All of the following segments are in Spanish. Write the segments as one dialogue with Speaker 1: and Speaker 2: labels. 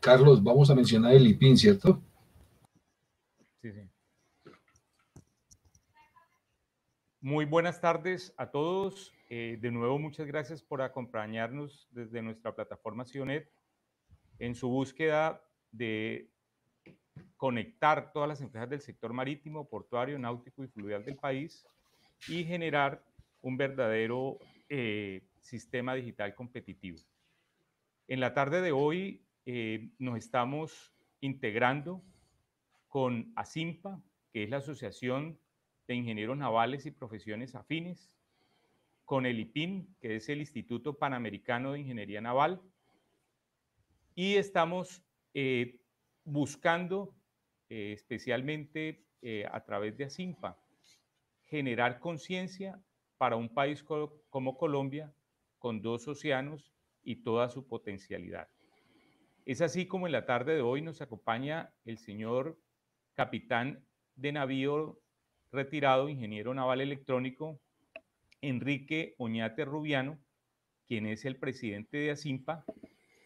Speaker 1: Carlos, vamos a mencionar el IPIN, ¿cierto?
Speaker 2: Sí, sí. Muy buenas tardes a todos. Eh, de nuevo, muchas gracias por acompañarnos desde nuestra plataforma Sionet en su búsqueda de conectar todas las empresas del sector marítimo, portuario, náutico y fluvial del país y generar un verdadero eh, sistema digital competitivo. En la tarde de hoy eh, nos estamos integrando con ASIMPA, que es la Asociación de Ingenieros Navales y Profesiones Afines, con el IPIN, que es el Instituto Panamericano de Ingeniería Naval, y estamos eh, buscando especialmente a través de ASIMPA generar conciencia para un país como Colombia, con dos océanos y toda su potencialidad. Es así como en la tarde de hoy nos acompaña el señor capitán de navío retirado, ingeniero naval electrónico, Enrique Oñate Rubiano, quien es el presidente de ASIMPA,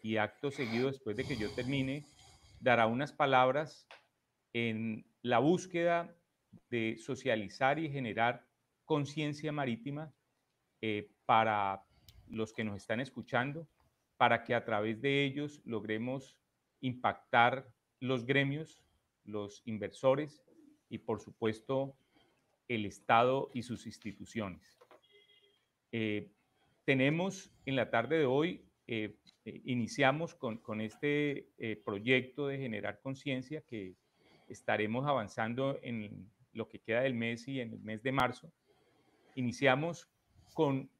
Speaker 2: y acto seguido, después de que yo termine, dará unas palabras en la búsqueda de socializar y generar conciencia marítima eh, para los que nos están escuchando, para que a través de ellos logremos impactar los gremios, los inversores y por supuesto el Estado y sus instituciones. Eh, tenemos en la tarde de hoy, eh, iniciamos con este proyecto de generar conciencia que estaremos avanzando en lo que queda del mes y en el mes de marzo Iniciamos con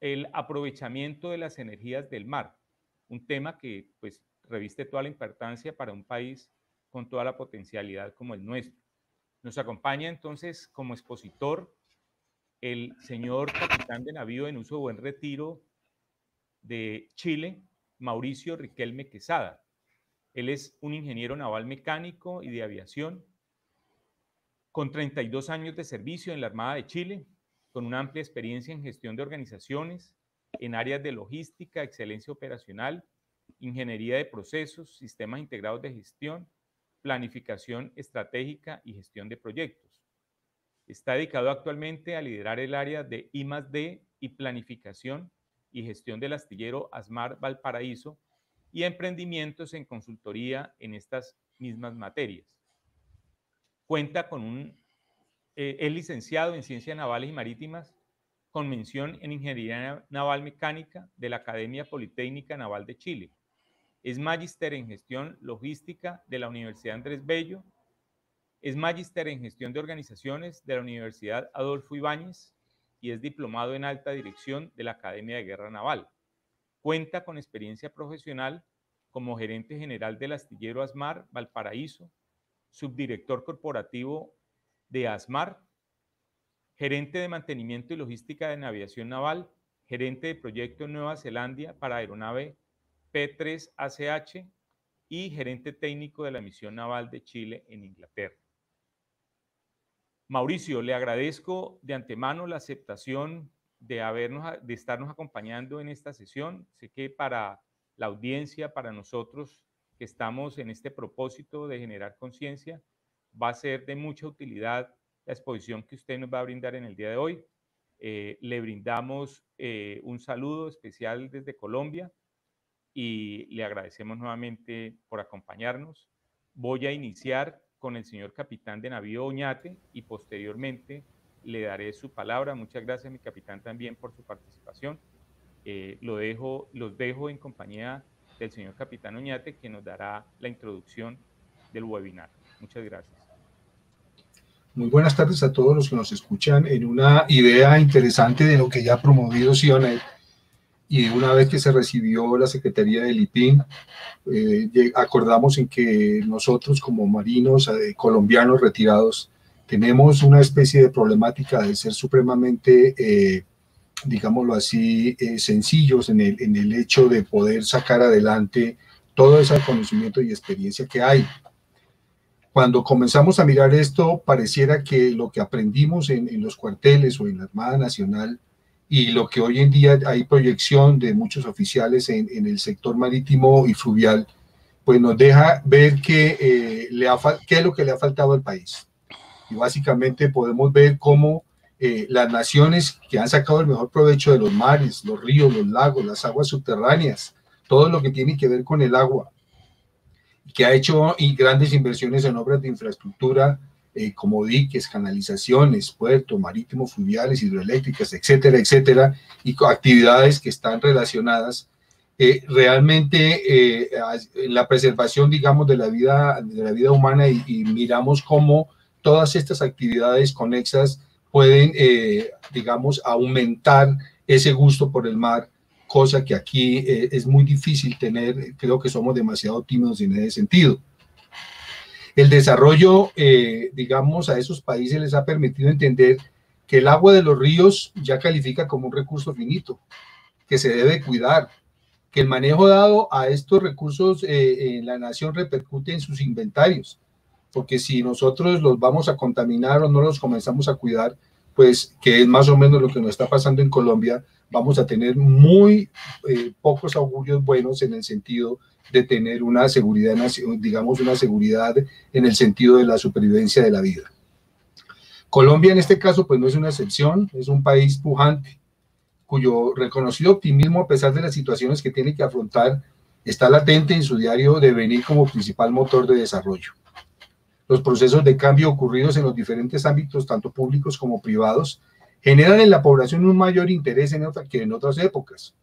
Speaker 2: el aprovechamiento de las energías del mar, un tema que pues reviste toda la importancia para un país con toda la potencialidad como el nuestro. Nos acompaña entonces como expositor el señor capitán de navío en uso buen retiro de Chile, Mauricio Riquelme Quesada. Él es un ingeniero naval mecánico y de aviación con 32 años de servicio en la Armada de Chile, con una amplia experiencia en gestión de organizaciones, en áreas de logística, excelencia operacional, ingeniería de procesos, sistemas integrados de gestión, planificación estratégica y gestión de proyectos. Está dedicado actualmente a liderar el área de D y planificación y gestión del astillero Asmar Valparaíso y emprendimientos en consultoría en estas mismas materias. Cuenta con un eh, es licenciado en Ciencias Navales y Marítimas con mención en Ingeniería Naval Mecánica de la Academia Politécnica Naval de Chile. Es magíster en Gestión Logística de la Universidad Andrés Bello. Es magíster en Gestión de Organizaciones de la Universidad Adolfo Ibáñez y es diplomado en Alta Dirección de la Academia de Guerra Naval. Cuenta con experiencia profesional como gerente general del astillero Asmar Valparaíso, subdirector corporativo de ASMAR, gerente de mantenimiento y logística de navegación naval, gerente de proyecto en Nueva Zelandia para aeronave P3ACH y gerente técnico de la misión naval de Chile en Inglaterra. Mauricio, le agradezco de antemano la aceptación de, habernos, de estarnos acompañando en esta sesión. Sé que para la audiencia, para nosotros que estamos en este propósito de generar conciencia, va a ser de mucha utilidad la exposición que usted nos va a brindar en el día de hoy. Eh, le brindamos eh, un saludo especial desde Colombia y le agradecemos nuevamente por acompañarnos. Voy a iniciar con el señor capitán de navío Oñate y posteriormente le daré su palabra. Muchas gracias, mi capitán, también por su participación. Eh, lo dejo, los dejo en compañía del señor capitán Oñate, que nos dará la introducción del webinar. Muchas gracias.
Speaker 1: Muy buenas tardes a todos los que nos escuchan en una idea interesante de lo que ya ha promovido Sionet y una vez que se recibió la Secretaría del IPIN, eh, acordamos en que nosotros como marinos eh, colombianos retirados tenemos una especie de problemática de ser supremamente, eh, digámoslo así, sencillos en el, en el hecho de poder sacar adelante todo ese conocimiento y experiencia que hay. Cuando comenzamos a mirar esto, pareciera que lo que aprendimos en, los cuarteles o en la Armada Nacional y lo que hoy en día hay proyección de muchos oficiales en, el sector marítimo y fluvial, pues nos deja ver que, eh, le ha, qué es lo que le ha faltado al país. Y básicamente podemos ver cómo eh, las naciones que han sacado el mejor provecho de los mares, los ríos, los lagos, las aguas subterráneas, todo lo que tiene que ver con el agua, que ha hecho grandes inversiones en obras de infraestructura eh, como diques, canalizaciones, puertos marítimos, fluviales, hidroeléctricas, etcétera, etcétera, y actividades que están relacionadas eh, realmente eh, en la preservación, digamos, de la vida, de la vida humana y, y miramos cómo todas estas actividades conexas pueden, eh, digamos, aumentar ese gusto por el mar cosa que aquí eh, es muy difícil tener, creo que somos demasiado tímidos en ese sentido. El desarrollo, eh, digamos, a esos países les ha permitido entender que el agua de los ríos ya califica como un recurso finito, que se debe cuidar, que el manejo dado a estos recursos eh, en la nación repercute en sus inventarios, porque si nosotros los vamos a contaminar o no los comenzamos a cuidar, pues que es más o menos lo que nos está pasando en Colombia, vamos a tener muy eh, pocos augurios buenos en el sentido de tener una seguridad, digamos, una seguridad en el sentido de la supervivencia de la vida. Colombia en este caso, pues no es una excepción, es un país pujante, cuyo reconocido optimismo, a pesar de las situaciones que tiene que afrontar, está latente en su diario de venir como principal motor de desarrollo los procesos de cambio ocurridos en los diferentes ámbitos, tanto públicos como privados, generan en la población un mayor interés que en otras épocas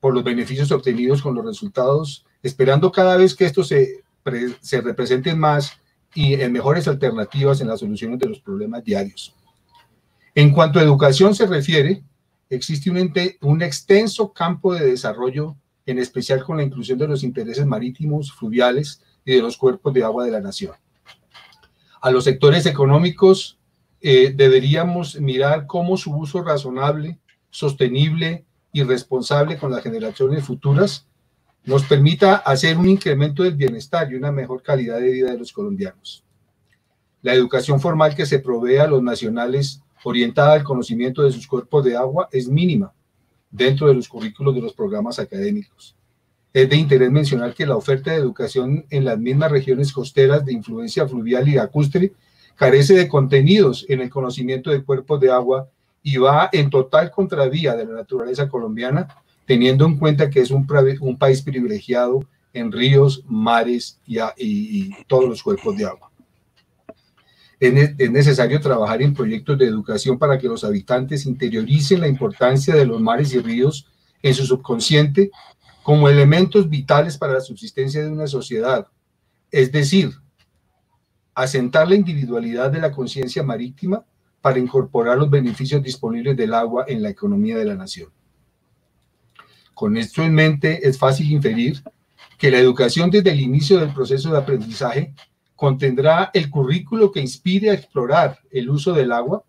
Speaker 1: por los beneficios obtenidos con los resultados, esperando cada vez que estos se, representen más y en mejores alternativas en las soluciones de los problemas diarios. En cuanto a educación se refiere, existe un extenso campo de desarrollo, en especial con la inclusión de los intereses marítimos, fluviales y de los cuerpos de agua de la nación a los sectores económicos eh, deberíamos mirar cómo su uso razonable, sostenible y responsable con las generaciones futuras nos permita hacer un incremento del bienestar y una mejor calidad de vida de los colombianos. La educación formal que se provee a los nacionales orientada al conocimiento de sus cuerpos de agua es mínima dentro de los currículos de los programas académicos. Es de interés mencionar que la oferta de educación en las mismas regiones costeras de influencia fluvial y lacustre carece de contenidos en el conocimiento de cuerpos de agua y va en total contravía de la naturaleza colombiana, teniendo en cuenta que es un, país privilegiado en ríos, mares y, todos los cuerpos de agua. es necesario trabajar en proyectos de educación para que los habitantes interioricen la importancia de los mares y ríos en su subconsciente como elementos vitales para la subsistencia de una sociedad, es decir, asentar la individualidad de la conciencia marítima para incorporar los beneficios disponibles del agua en la economía de la nación. Con esto en mente, es fácil inferir que la educación desde el inicio del proceso de aprendizaje contendrá el currículo que inspire a explorar el uso del agua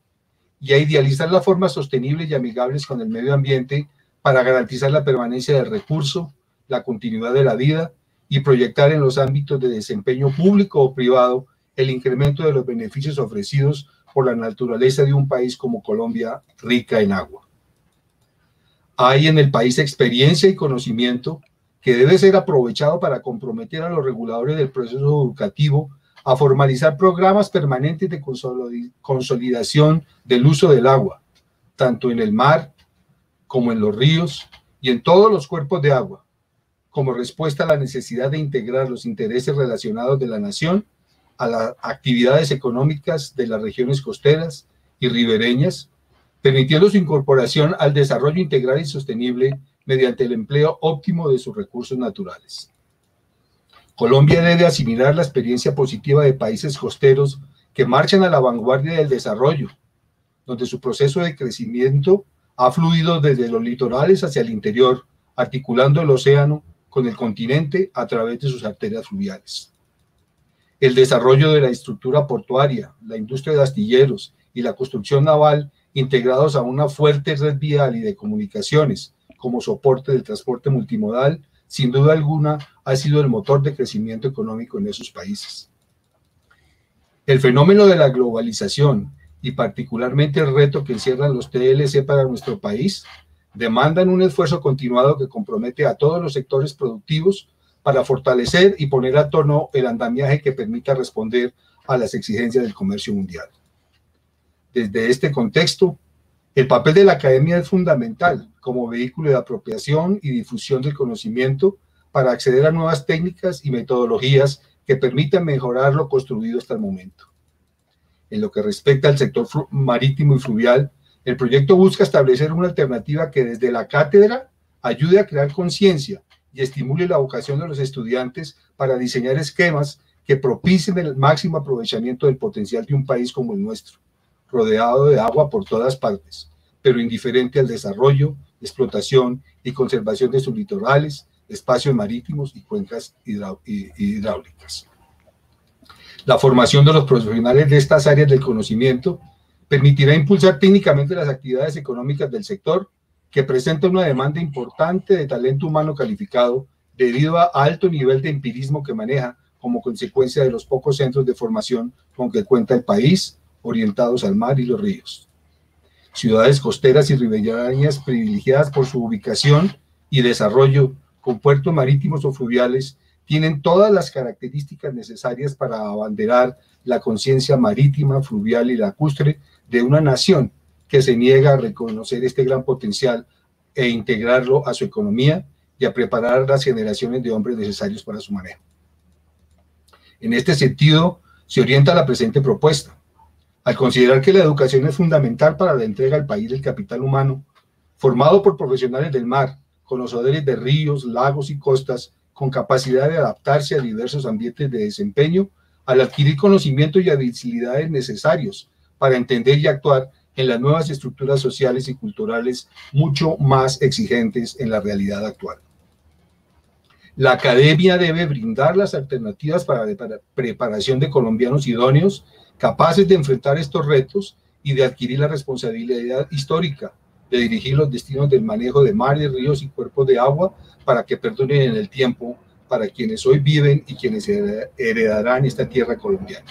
Speaker 1: y a idealizar las formas sostenibles y amigables con el medio ambiente para garantizar la permanencia del recurso, la continuidad de la vida y proyectar en los ámbitos de desempeño público o privado el incremento de los beneficios ofrecidos por la naturaleza de un país como Colombia rica en agua. Hay en el país experiencia y conocimiento que debe ser aprovechado para comprometer a los reguladores del proceso educativo a formalizar programas permanentes de consolidación del uso del agua, tanto en el mar como en los ríos y en todos los cuerpos de agua, como respuesta a la necesidad de integrar los intereses relacionados de la nación a las actividades económicas de las regiones costeras y ribereñas, permitiendo su incorporación al desarrollo integral y sostenible mediante el empleo óptimo de sus recursos naturales. Colombia debe asimilar la experiencia positiva de países costeros que marchan a la vanguardia del desarrollo, donde su proceso de crecimiento ha fluido desde los litorales hacia el interior, articulando el océano con el continente a través de sus arterias fluviales. El desarrollo de la estructura portuaria, la industria de astilleros y la construcción naval integrados a una fuerte red vial y de comunicaciones como soporte del transporte multimodal, sin duda alguna ha sido el motor de crecimiento económico en esos países. El fenómeno de la globalización y particularmente el reto que encierran los TLC para nuestro país, demandan un esfuerzo continuado que compromete a todos los sectores productivos para fortalecer y poner a tono el andamiaje que permita responder a las exigencias del comercio mundial. Desde este contexto, el papel de la academia es fundamental como vehículo de apropiación y difusión del conocimiento para acceder a nuevas técnicas y metodologías que permitan mejorar lo construido hasta el momento. En lo que respecta al sector marítimo y fluvial, el proyecto busca establecer una alternativa que desde la cátedra ayude a crear conciencia y estimule la vocación de los estudiantes para diseñar esquemas que propicien el máximo aprovechamiento del potencial de un país como el nuestro, rodeado de agua por todas partes, pero indiferente al desarrollo, explotación y conservación de sus litorales, espacios marítimos y cuencas hidráulicas. La formación de los profesionales de estas áreas del conocimiento permitirá impulsar técnicamente las actividades económicas del sector, que presenta una demanda importante de talento humano calificado debido a alto nivel de empirismo que maneja como consecuencia de los pocos centros de formación con que cuenta el país, orientados al mar y los ríos. Ciudades costeras y ribereñas privilegiadas por su ubicación y desarrollo, con puertos marítimos o fluviales tienen todas las características necesarias para abanderar la conciencia marítima, fluvial y lacustre de una nación que se niega a reconocer este gran potencial e integrarlo a su economía y a preparar las generaciones de hombres necesarios para su manejo. En este sentido, se orienta la presente propuesta. Al considerar que la educación es fundamental para la entrega al país del capital humano, formado por profesionales del mar, conocedores de ríos, lagos y costas, con capacidad de adaptarse a diversos ambientes de desempeño al adquirir conocimientos y habilidades necesarios para entender y actuar en las nuevas estructuras sociales y culturales mucho más exigentes en la realidad actual. La academia debe brindar las alternativas para la preparación de colombianos idóneos capaces de enfrentar estos retos y de adquirir la responsabilidad histórica de dirigir los destinos del manejo de mares, ríos y cuerpos de agua para que perduren en el tiempo para quienes hoy viven y quienes heredarán esta tierra colombiana.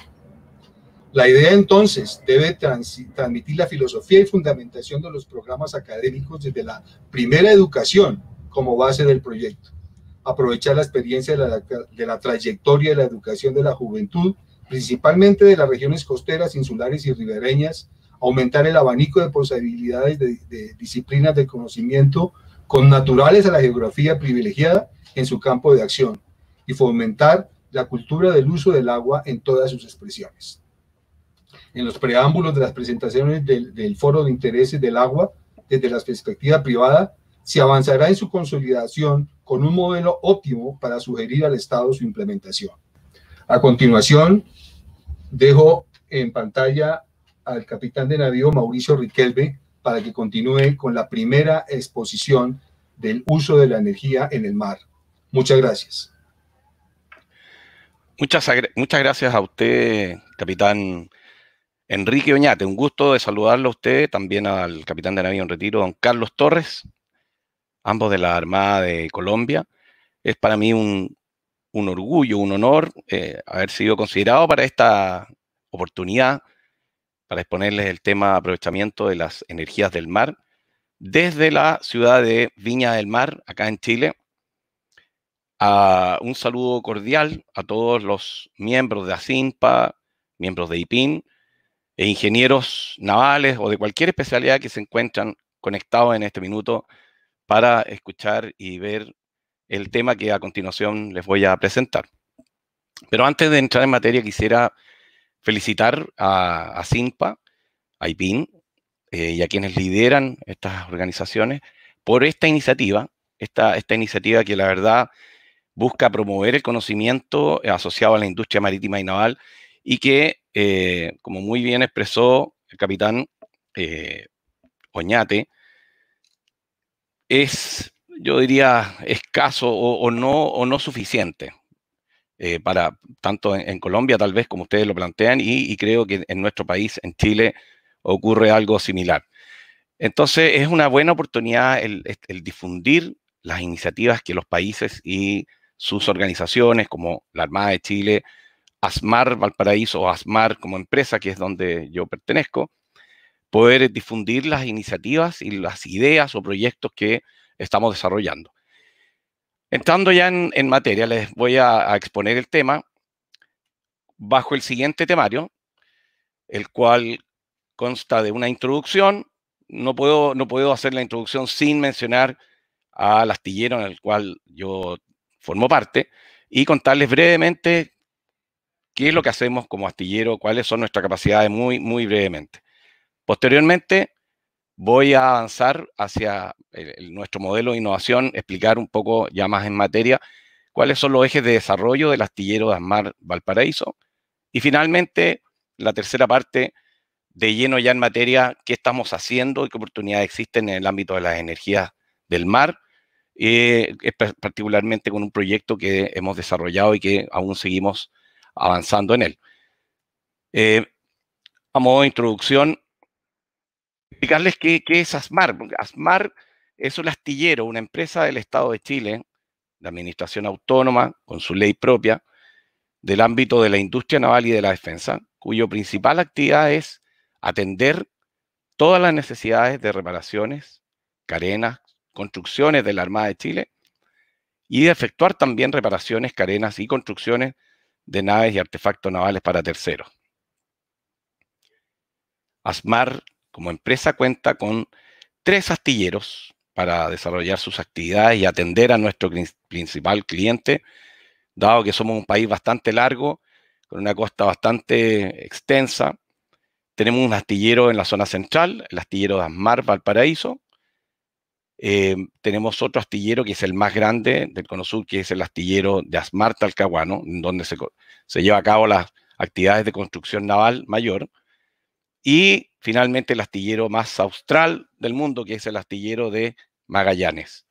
Speaker 1: La idea entonces debe transmitir la filosofía y fundamentación de los programas académicos desde la primera educación como base del proyecto, aprovechar la experiencia de la, de la trayectoria de la educación de la juventud, principalmente de las regiones costeras, insulares y ribereñas, aumentar el abanico de posibilidades de, disciplinas de conocimiento con naturales a la geografía privilegiada en su campo de acción y fomentar la cultura del uso del agua en todas sus expresiones. En los preámbulos de las presentaciones del, del Foro de Intereses del Agua, desde la perspectiva privada, se avanzará en su consolidación con un modelo óptimo para sugerir al Estado su implementación. A continuación, dejo en pantalla al capitán de navío Mauricio Riquelme para que continúe con la primera exposición del uso de la energía en el mar. Muchas gracias.
Speaker 3: Muchas, gracias a usted, capitán Enrique Oñate. Un gusto de saludarlo a usted, también al capitán de navío en retiro, don Carlos Torres, ambos de la Armada de Colombia. Es para mí un, un orgullo, un honor eh, haber sido considerado para esta oportunidad para exponerles el tema aprovechamiento de las energías del mar desde la ciudad de Viña del Mar, acá en Chile. A un saludo cordial a todos los miembros de ASINPA, miembros de IPIN e ingenieros navales o de cualquier especialidad que se encuentran conectados en este minuto para escuchar y ver el tema que a continuación les voy a presentar. Pero antes de entrar en materia, quisiera felicitar a, a SINPA, a IPIN eh, y a quienes lideran estas organizaciones por esta iniciativa, esta, iniciativa que la verdad busca promover el conocimiento asociado a la industria marítima y naval y que, eh, como muy bien expresó el capitán eh, Oñate, es, yo diría, escaso o, no, o no suficiente. Eh, para tanto en, Colombia tal vez como ustedes lo plantean y, creo que en nuestro país, en Chile, ocurre algo similar. Entonces es una buena oportunidad el, el difundir las iniciativas que los países y sus organizaciones como la Armada de Chile, ASMAR Valparaíso o ASMAR como empresa, que es donde yo pertenezco, poder difundir las iniciativas y las ideas o proyectos que estamos desarrollando. Entrando ya en, materia, les voy a, exponer el tema bajo el siguiente temario, el cual consta de una introducción. No puedo, no puedo hacer la introducción sin mencionar al astillero en el cual yo formo parte y contarles brevemente qué es lo que hacemos como astillero, cuáles son nuestras capacidades muy, muy brevemente. Posteriormente, voy a avanzar hacia nuestro modelo de innovación, explicar un poco ya más en materia cuáles son los ejes de desarrollo del astillero de Asmar Valparaíso. Y finalmente, la tercera parte, de lleno ya en materia, qué estamos haciendo y qué oportunidades existen en el ámbito de las energías del mar, eh, particularmente con un proyecto que hemos desarrollado y que aún seguimos avanzando en él. Eh, a modo de introducción, explicarles qué, es ASMAR. ASMAR es un astillero, una empresa del Estado de Chile, de administración autónoma, con su ley propia, del ámbito de la industria naval y de la defensa, cuyo principal actividad es atender todas las necesidades de reparaciones, carenas, construcciones de la Armada de Chile y de efectuar también reparaciones, carenas y construcciones de naves y artefactos navales para terceros. ASMAR como empresa cuenta con tres astilleros para desarrollar sus actividades y atender a nuestro principal cliente, dado que somos un país bastante largo, con una costa bastante extensa. Tenemos un astillero en la zona central, el astillero de Asmar Valparaíso. Eh, tenemos otro astillero que es el más grande del Cono Sur, que es el astillero de Asmar Talcahuano, donde se, se lleva a cabo las actividades de construcción naval mayor. Y finalmente el astillero más austral del mundo, que es el astillero de Magallanes.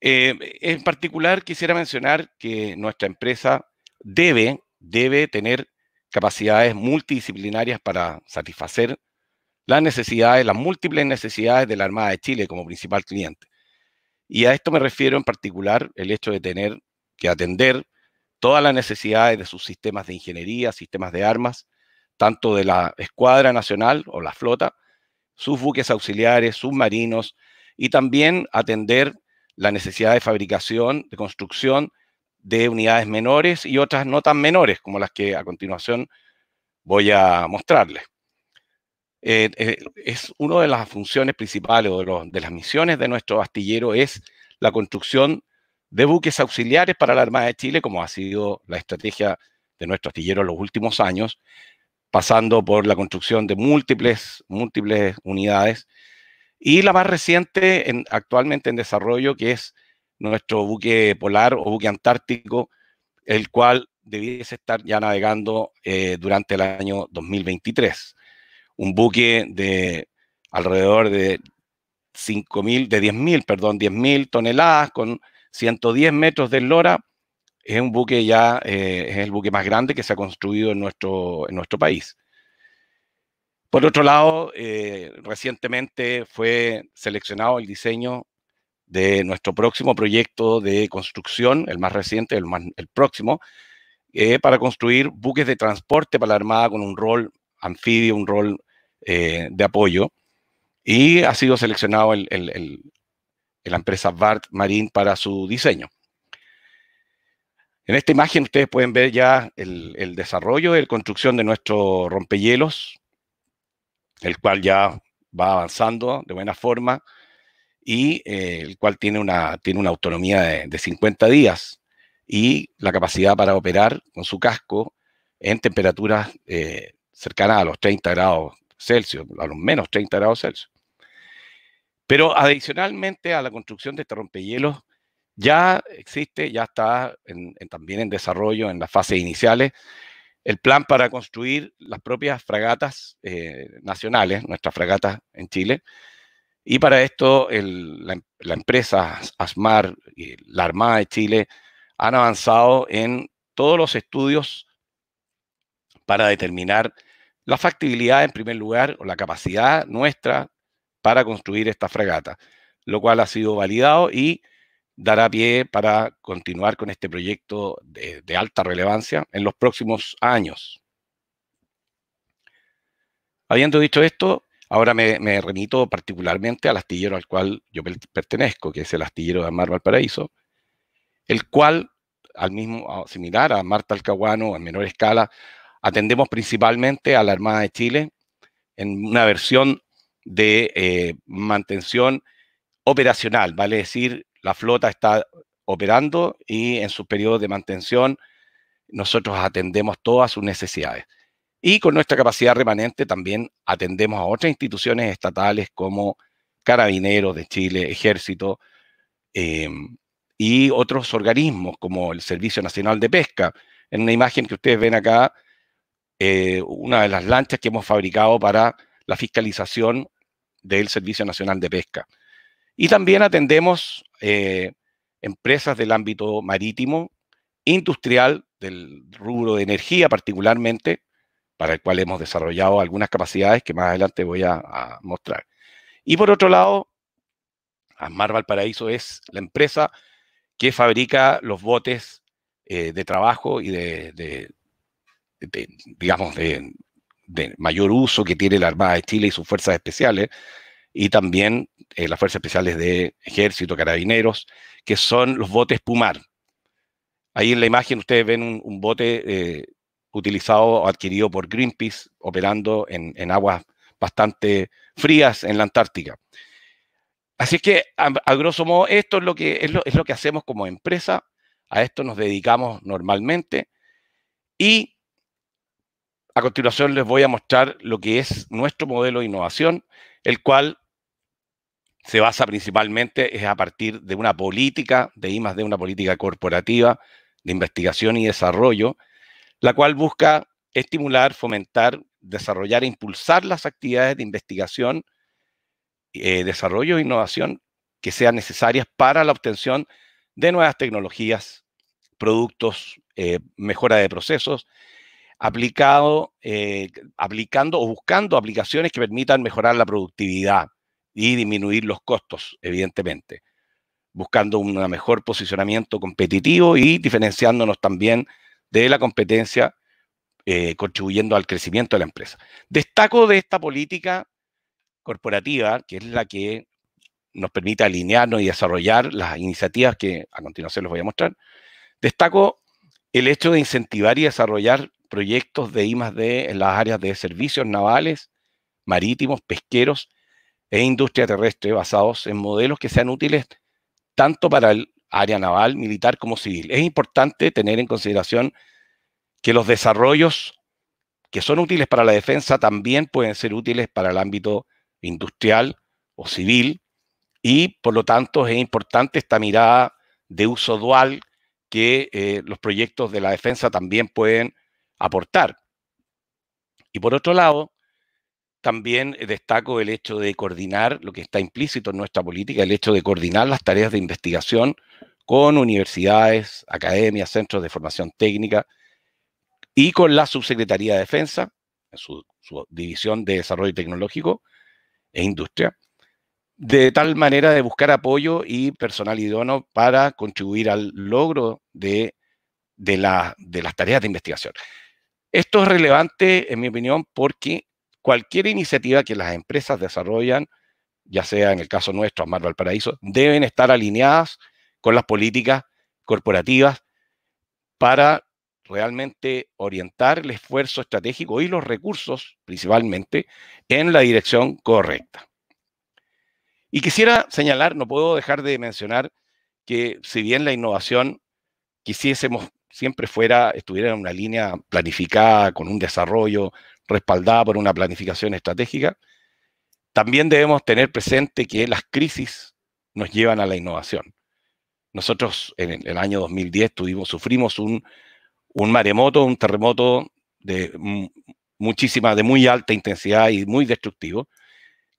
Speaker 3: Eh, en particular, quisiera mencionar que nuestra empresa debe, debe tener capacidades multidisciplinarias para satisfacer las necesidades, las múltiples necesidades de la Armada de Chile como principal cliente. Y a esto me refiero en particular el hecho de tener que atender todas las necesidades de sus sistemas de ingeniería, sistemas de armas, tanto de la Escuadra Nacional o la flota, sus buques auxiliares, submarinos, y también atender la necesidad de fabricación, de construcción de unidades menores y otras no tan menores como las que a continuación voy a mostrarles. Eh, eh, es una de las funciones principales o de, de, las misiones de nuestro astillero es la construcción de buques auxiliares para la Armada de Chile, como ha sido la estrategia de nuestro astillero en los últimos años, pasando por la construcción de múltiples, múltiples unidades. Y la más reciente actualmente en desarrollo, que es nuestro buque polar o buque antártico, el cual debiese estar ya navegando eh, durante el año 2023. Un buque de alrededor de de 10.000, perdón, 10.000 toneladas con 110 metros de eslora es un buque ya, eh, es el buque más grande que se ha construido en nuestro, en nuestro país. Por otro lado, eh, recientemente fue seleccionado el diseño de nuestro próximo proyecto de construcción, el más reciente, el, más, el próximo, eh, para construir buques de transporte para la Armada con un rol anfibio, un rol de apoyo. Y ha sido seleccionado la empresa BART Marine para su diseño. En esta imagen ustedes pueden ver ya el, desarrollo de construcción de nuestro rompehielos, el cual ya va avanzando de buena forma y eh, el cual tiene una, tiene una autonomía de, 50 días y la capacidad para operar con su casco en temperaturas eh, cercanas a los 30 grados Celsius, a los menos 30 grados Celsius. Pero adicionalmente a la construcción de este rompehielos, ya existe, ya está en, también en desarrollo en las fases iniciales el plan para construir las propias fragatas eh, nacionales, nuestras fragatas en Chile. Y para esto la, em, la, empresa ASMAR y la Armada de Chile han avanzado en todos los estudios para determinar la factibilidad en primer lugar o la capacidad nuestra para construir esta fragata, lo cual ha sido validado y dará pie para continuar con este proyecto de, alta relevancia en los próximos años. Habiendo dicho esto, ahora me, remito particularmente al astillero al cual yo pertenezco, que es el astillero de Amar Valparaíso, el cual, al mismo, similar a Marta Alcahuano, en menor escala, atendemos principalmente a la Armada de Chile en una versión de eh, mantención operacional, vale decir, la flota está operando y en su periodo de mantención nosotros atendemos todas sus necesidades. Y con nuestra capacidad remanente también atendemos a otras instituciones estatales como Carabineros de Chile, Ejército em, y otros organismos como el Servicio Nacional de Pesca. En una imagen que ustedes ven acá, eh, una de las lanchas que hemos fabricado para la fiscalización del Servicio Nacional de Pesca. Y también atendemos eh, empresas del ámbito marítimo, industrial, del rubro de energía particularmente, para el cual hemos desarrollado algunas capacidades que más adelante voy a, mostrar. Y por otro lado, Asmar Valparaíso es la empresa que fabrica los botes eh, de trabajo y de digamos, de, mayor uso que tiene la Armada de Chile y sus fuerzas especiales, y también eh, las Fuerzas Especiales de Ejército, Carabineros, que son los botes Pumar. Ahí en la imagen ustedes ven un, bote eh, utilizado o adquirido por Greenpeace, operando en, aguas bastante frías en la Antártica. Así es que, a, a grosso modo, esto es lo, que, es lo, es lo que hacemos como empresa, a esto nos dedicamos normalmente y a continuación les voy a mostrar lo que es nuestro modelo de innovación, el cual se basa principalmente es a partir de una política de I de una política corporativa de investigación y desarrollo, la cual busca estimular, fomentar, desarrollar e impulsar las actividades de investigación, eh, desarrollo e innovación que sean necesarias para la obtención de nuevas tecnologías, productos, eh, mejora de procesos, aplicado, eh, aplicando o buscando aplicaciones que permitan mejorar la productividad, y disminuir los costos, evidentemente, buscando un mejor posicionamiento competitivo y diferenciándonos también de la competencia, eh, contribuyendo al crecimiento de la empresa. Destaco de esta política corporativa, que es la que nos permite alinearnos y desarrollar las iniciativas que a continuación les voy a mostrar. Destaco el hecho de incentivar y desarrollar proyectos de I+D en las áreas de servicios navales, marítimos, pesqueros e industria terrestre basados en modelos que sean útiles tanto para el área naval, militar como civil. Es importante tener en consideración que los desarrollos que son útiles para la defensa también pueden ser útiles para el ámbito industrial o civil y por lo tanto es importante esta mirada de uso dual que eh, los proyectos de la defensa también pueden aportar. Y por otro lado, también destaco el hecho de coordinar lo que está implícito en nuestra política, el hecho de coordinar las tareas de investigación con universidades, academias, centros de formación técnica y con la Subsecretaría de Defensa, su, división de desarrollo tecnológico e industria, de tal manera de buscar apoyo y personal idóneo para contribuir al logro de las tareas de investigación. Esto es relevante, en mi opinión, porque cualquier iniciativa que las empresas desarrollan, ya sea en el caso nuestro, Amar Valparaíso, deben estar alineadas con las políticas corporativas para realmente orientar el esfuerzo estratégico y los recursos, principalmente, en la dirección correcta. Y quisiera señalar, no puedo dejar de mencionar que si bien la innovación quisiésemos siempre fuera, estuviera en una línea planificada, con un desarrollo, respaldada por una planificación estratégica. También debemos tener presente que las crisis nos llevan a la innovación. Nosotros en el año 2010 sufrimos un, un maremoto, un terremoto de muchísima, de muy alta intensidad y muy destructivo,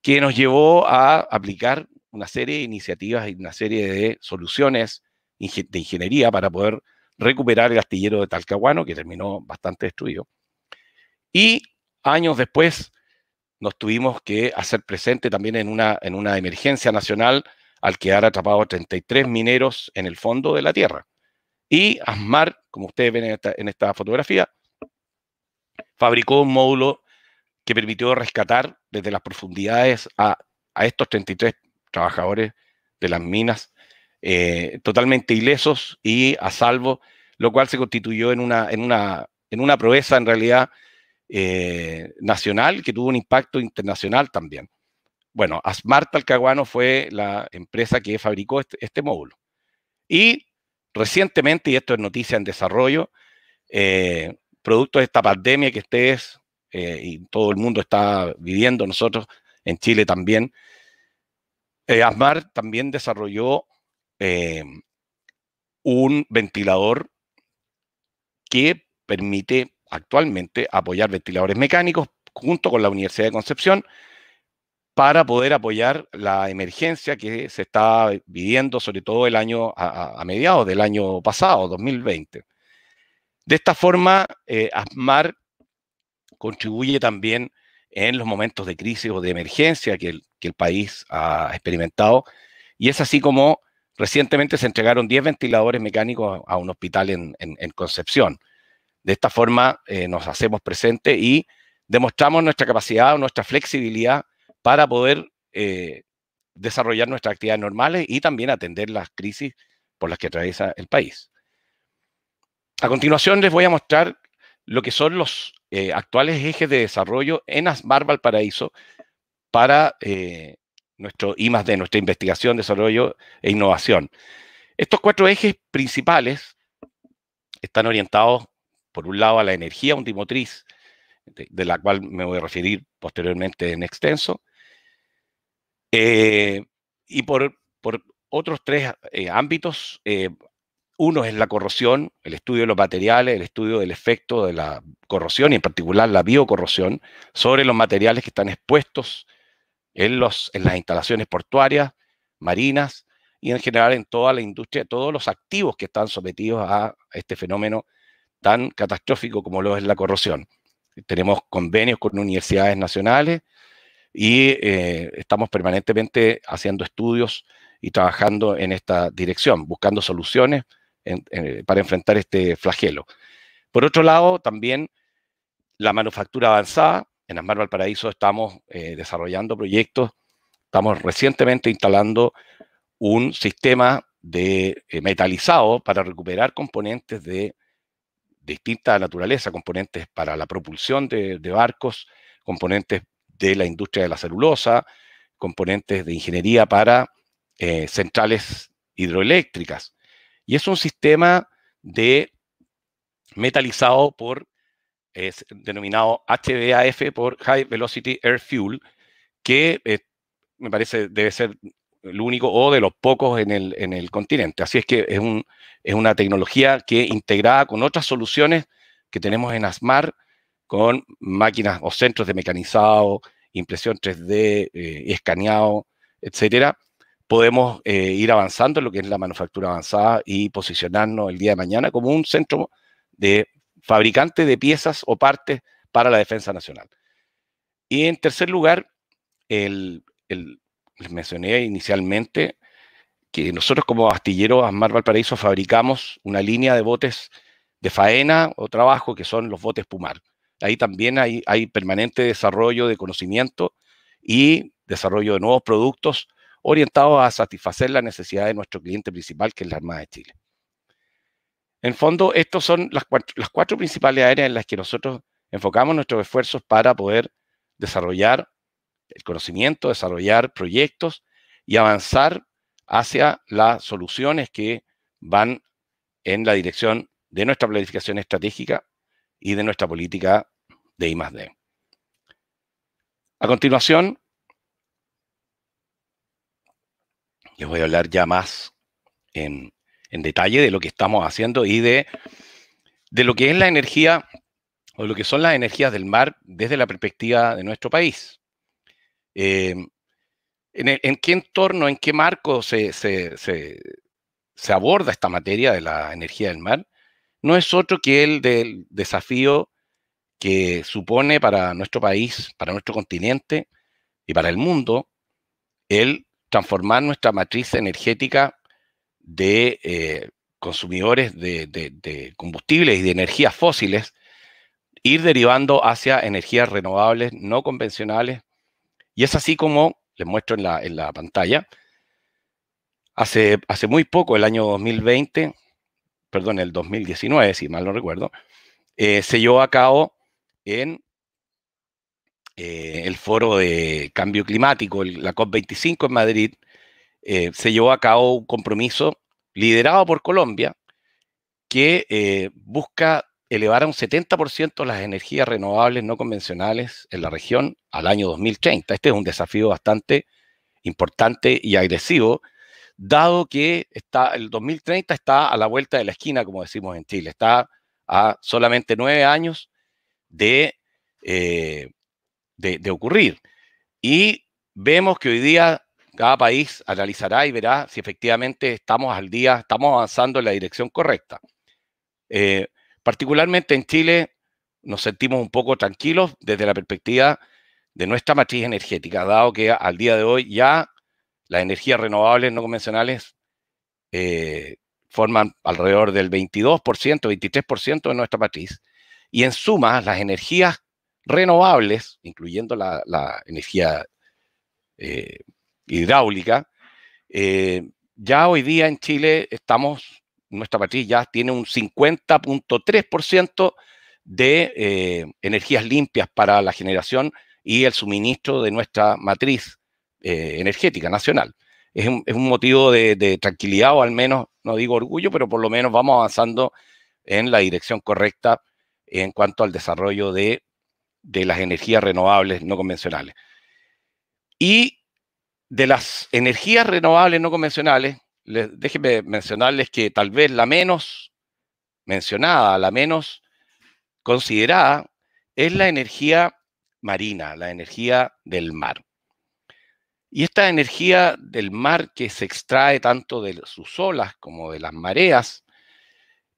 Speaker 3: que nos llevó a aplicar una serie de iniciativas y una serie de soluciones de ingeniería para poder recuperar el astillero de Talcahuano, que terminó bastante destruido. Y años después nos tuvimos que hacer presente también en una, en una emergencia nacional al quedar atrapados 33 mineros en el fondo de la tierra. Y ASMAR, como ustedes ven en esta, fotografía, fabricó un módulo que permitió rescatar desde las profundidades a, a estos 33 trabajadores de las minas eh, totalmente ilesos y a salvo, lo cual se constituyó en una, en una, en una proeza en realidad eh, nacional que tuvo un impacto internacional también. Bueno, Asmar Talcahuano fue la empresa que fabricó este, este módulo. Y recientemente, y esto es noticia en desarrollo, eh, producto de esta pandemia que ustedes y todo el mundo está viviendo, nosotros en Chile también, eh, Asmar también desarrolló Em, un ventilador que permite actualmente apoyar ventiladores mecánicos junto con la Universidad de Concepción para poder apoyar la emergencia que se está viviendo, sobre todo el año a, mediados del año pasado, 2020. De esta forma, eh, ASMAR contribuye también en los momentos de crisis o de emergencia que el, que el país ha experimentado, y es así como Recientemente se entregaron 10 ventiladores mecánicos a un hospital en, Concepción. De esta forma eh, nos hacemos presentes y demostramos nuestra capacidad o nuestra flexibilidad para poder eh, desarrollar nuestras actividades normales y también atender las crisis por las que atraviesa el país. A continuación les voy a mostrar lo que son los eh, actuales ejes de desarrollo en Asmar Valparaíso para nuestro I más D, nuestra investigación, desarrollo e innovación. Estos cuatro ejes principales están orientados, por un lado, a la energía undimotriz, de, la cual me voy a referir posteriormente en extenso, eh, y por, otros tres eh, ámbitos. Eh, uno es la corrosión, el estudio de los materiales, el estudio del efecto de la corrosión y en particular la biocorrosión sobre los materiales que están expuestos en, las instalaciones portuarias, marinas y en general en toda la industria, todos los activos que están sometidos a este fenómeno tan catastrófico como lo es la corrosión. Tenemos convenios con universidades nacionales y eh, estamos permanentemente haciendo estudios y trabajando en esta dirección, buscando soluciones eh, para enfrentar este flagelo. Por otro lado, también la manufactura avanzada, en Asmar Valparaíso estamos eh, desarrollando proyectos, estamos recientemente instalando un sistema de eh, metalizado para recuperar componentes de distinta naturaleza, componentes para la propulsión de, barcos, componentes de la industria de la celulosa, componentes de ingeniería para eh, centrales hidroeléctricas. Y es un sistema de metalizado por es denominado HVAF por High Velocity Air Fuel, que eh, me parece debe ser el único o de los pocos en el, continente. Así es que es, una tecnología que integrada con otras soluciones que tenemos en ASMAR, con máquinas o centros de mecanizado, impresión 3D, eh, escaneado, etcétera, podemos eh, ir avanzando en lo que es la manufactura avanzada y posicionarnos el día de mañana como un centro de fabricante de piezas o partes para la defensa nacional. Y en tercer lugar, el, les mencioné inicialmente que nosotros como astilleros Asmar Valparaíso fabricamos una línea de botes de faena o trabajo que son los botes Pumar. Ahí también hay, hay permanente desarrollo de conocimiento y desarrollo de nuevos productos orientados a satisfacer la necesidad de nuestro cliente principal, que es la Armada de Chile. En fondo, estas son las cuatro, las cuatro principales áreas en las que nosotros enfocamos nuestros esfuerzos para poder desarrollar el conocimiento, desarrollar proyectos y avanzar hacia las soluciones que van en la dirección de nuestra planificación estratégica y de nuestra política de I+D. A continuación, les voy a hablar ya más en en detalle de lo que estamos haciendo y de, de lo que es la energía o lo que son las energías del mar desde la perspectiva de nuestro país. Eh, en, qué entorno, en qué marco se, se, aborda esta materia de la energía del mar? No es otro que el del desafío que supone para nuestro país, para nuestro continente y para el mundo, el transformar nuestra matriz energética de eh, consumidores de, combustibles y de energías fósiles, ir derivando hacia energías renovables no convencionales. Y es así como les muestro en la, en la pantalla. Hace, hace muy poco, el año 2020, perdón, el 2019, si mal no recuerdo, eh, se llevó a cabo en eh, el foro de cambio climático, la COP25 en Madrid, eh, se llevó a cabo un compromiso liderado por Colombia que eh, busca elevar a un 70% las energías renovables no convencionales en la región al año 2030. Este es un desafío bastante importante y agresivo, dado que el 2030 está a la vuelta de la esquina, como decimos en Chile, está a solamente nueve años de, eh, de ocurrir. Y vemos que hoy día cada país analizará y verá si efectivamente estamos al día, estamos avanzando en la dirección correcta. Eh, particularmente en Chile nos sentimos un poco tranquilos desde la perspectiva de nuestra matriz energética, dado que al día de hoy ya las energías renovables no convencionales eh, forman alrededor del 22%, 23% de nuestra matriz. Y en suma, las energías renovables, incluyendo la, energía eh, hidráulica. Eh, ya hoy día en Chile estamos, nuestra matriz ya tiene un 50.3% de eh, energías limpias para la generación y el suministro de nuestra matriz eh, energética nacional. Es un, motivo de, tranquilidad o al menos, no digo orgullo, pero por lo menos vamos avanzando en la dirección correcta en cuanto al desarrollo de, de las energías renovables no convencionales. Y de las energías renovables no convencionales, déjenme mencionarles que tal vez la menos mencionada, la menos considerada, es la energía marina, la energía del mar. Y esta energía del mar que se extrae tanto de sus olas como de las mareas,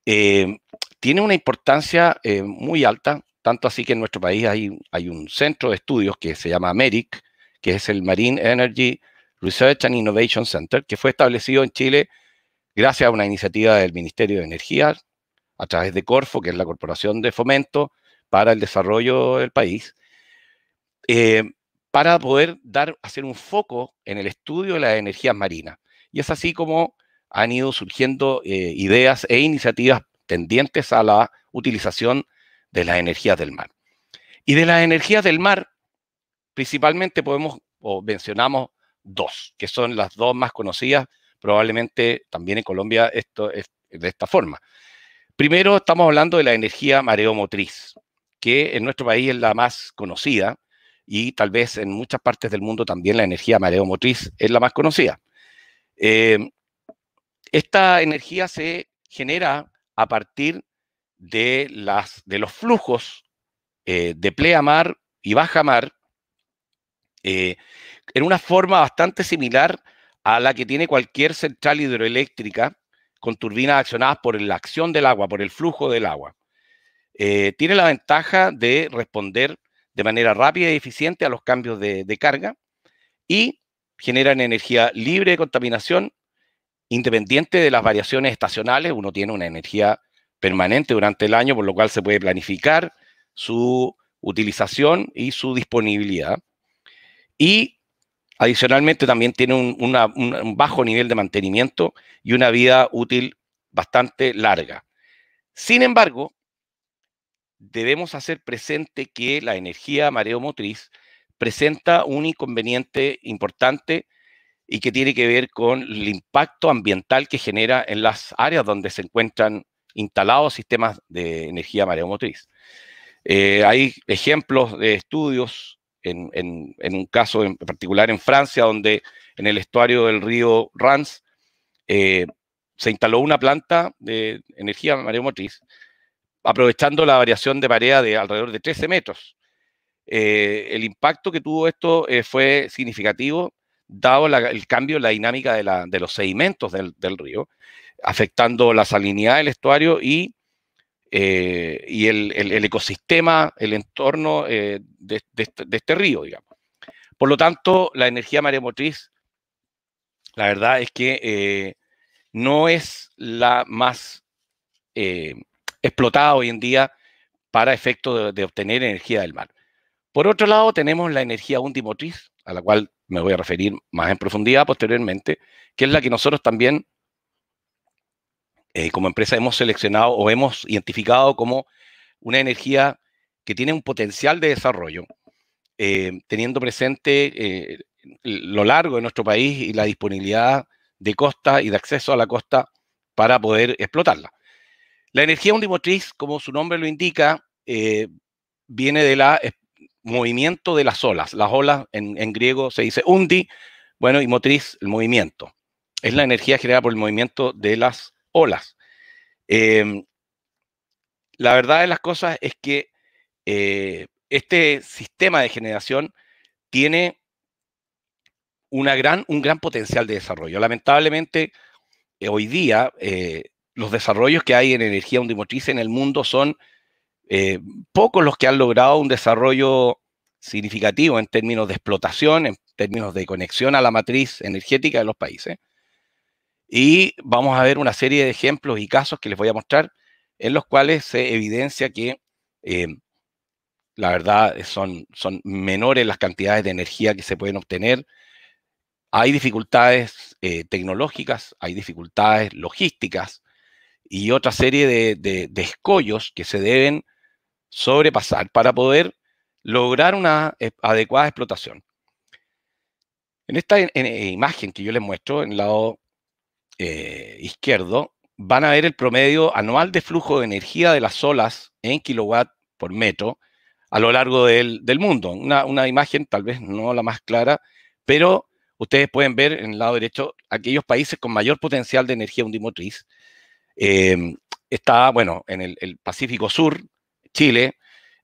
Speaker 3: eh, tiene una importancia eh, muy alta, tanto así que en nuestro país hay, hay un centro de estudios que se llama MERIC, que es el Marine Energy Research and Innovation Center, que fue establecido en Chile gracias a una iniciativa del Ministerio de Energía a través de Corfo, que es la Corporación de Fomento para el Desarrollo del País, eh, para poder dar, hacer un foco en el estudio de las energías marinas. Y es así como han ido surgiendo eh, ideas e iniciativas tendientes a la utilización de las energías del mar. Y de las energías del mar Principalmente podemos o mencionamos dos, que son las dos más conocidas, probablemente también en Colombia de esta forma. Primero estamos hablando de la energía mareomotriz, que en nuestro país es la más conocida y tal vez en muchas partes del mundo también la energía mareomotriz es la más conocida. Em, esta energía se genera a partir de, las, de los flujos de eh, de pleamar y baja mar eh, en una forma bastante similar a la que tiene cualquier central hidroeléctrica con turbinas accionadas por la acción del agua, por el flujo del agua. Eh, tiene la ventaja de responder de manera rápida y eficiente a los cambios de, de carga y generan energía libre de contaminación, independiente de las variaciones estacionales. Uno tiene una energía permanente durante el año, por lo cual se puede planificar su utilización y su disponibilidad. Y adicionalmente también tiene un, bajo nivel de mantenimiento y una vida útil bastante larga. Sin embargo, debemos hacer presente que la energía mareomotriz presenta un inconveniente importante y que tiene que ver con el impacto ambiental que genera en las áreas donde se encuentran instalados sistemas de energía mareomotriz. motriz. Eh, hay ejemplos de estudios en, un caso en particular en Francia, donde en el estuario del río Rance eh, se instaló una planta de energía mareomotriz, aprovechando la variación de marea de alrededor de 13 metros. Eh, el impacto que tuvo esto eh, fue significativo, dado el cambio en la dinámica de, los sedimentos del, del, río, afectando la salinidad del estuario y eh, y el, ecosistema, el entorno eh, de, este, río, digamos. Por lo tanto, la energía mareomotriz, la verdad es que eh, no es la más explotada hoy en día para efecto de, de, obtener energía del mar. Por otro lado, tenemos la energía undimotriz, a la cual me voy a referir más en profundidad posteriormente, que es la que nosotros también eh, como empresa hemos seleccionado o hemos identificado como una energía que tiene un potencial de desarrollo, eh, teniendo presente eh, lo largo de nuestro país y la disponibilidad de costa y de acceso a la costa para poder explotarla. La energía undimotriz, como su nombre lo indica, viene del movimiento de las olas. Las olas en, en griego se dice undi, bueno, y motriz, el movimiento. Es la energía generada por el movimiento de las olas. Em, la verdad de las cosas es que eh, este sistema de generación tiene una gran, un gran potencial de desarrollo. Lamentablemente, eh, hoy día eh, los desarrollos que hay en energía ondimotriz en el mundo son pocos los que han logrado un desarrollo significativo en términos de explotación, en términos de conexión a la matriz energética de los países. Y vamos a ver una serie de ejemplos y casos que les voy a mostrar en los cuales se evidencia que eh, la verdad eh, son, son menores las cantidades de energía que se pueden obtener. Hay dificultades eh, tecnológicas, hay dificultades logísticas y otra serie de, escollos que se deben sobrepasar para poder lograr una adecuada explotación. En esta imagen que yo les muestro, en el lado eh, izquierdo, van a ver el promedio anual de flujo de energía de las olas en kilowatt por metro a lo largo del, mundo. Una, imagen tal vez no la más clara, pero ustedes pueden ver en el lado derecho aquellos países con mayor potencial de energía undimotriz. Em, está, bueno, en el, Pacífico Sur, Chile,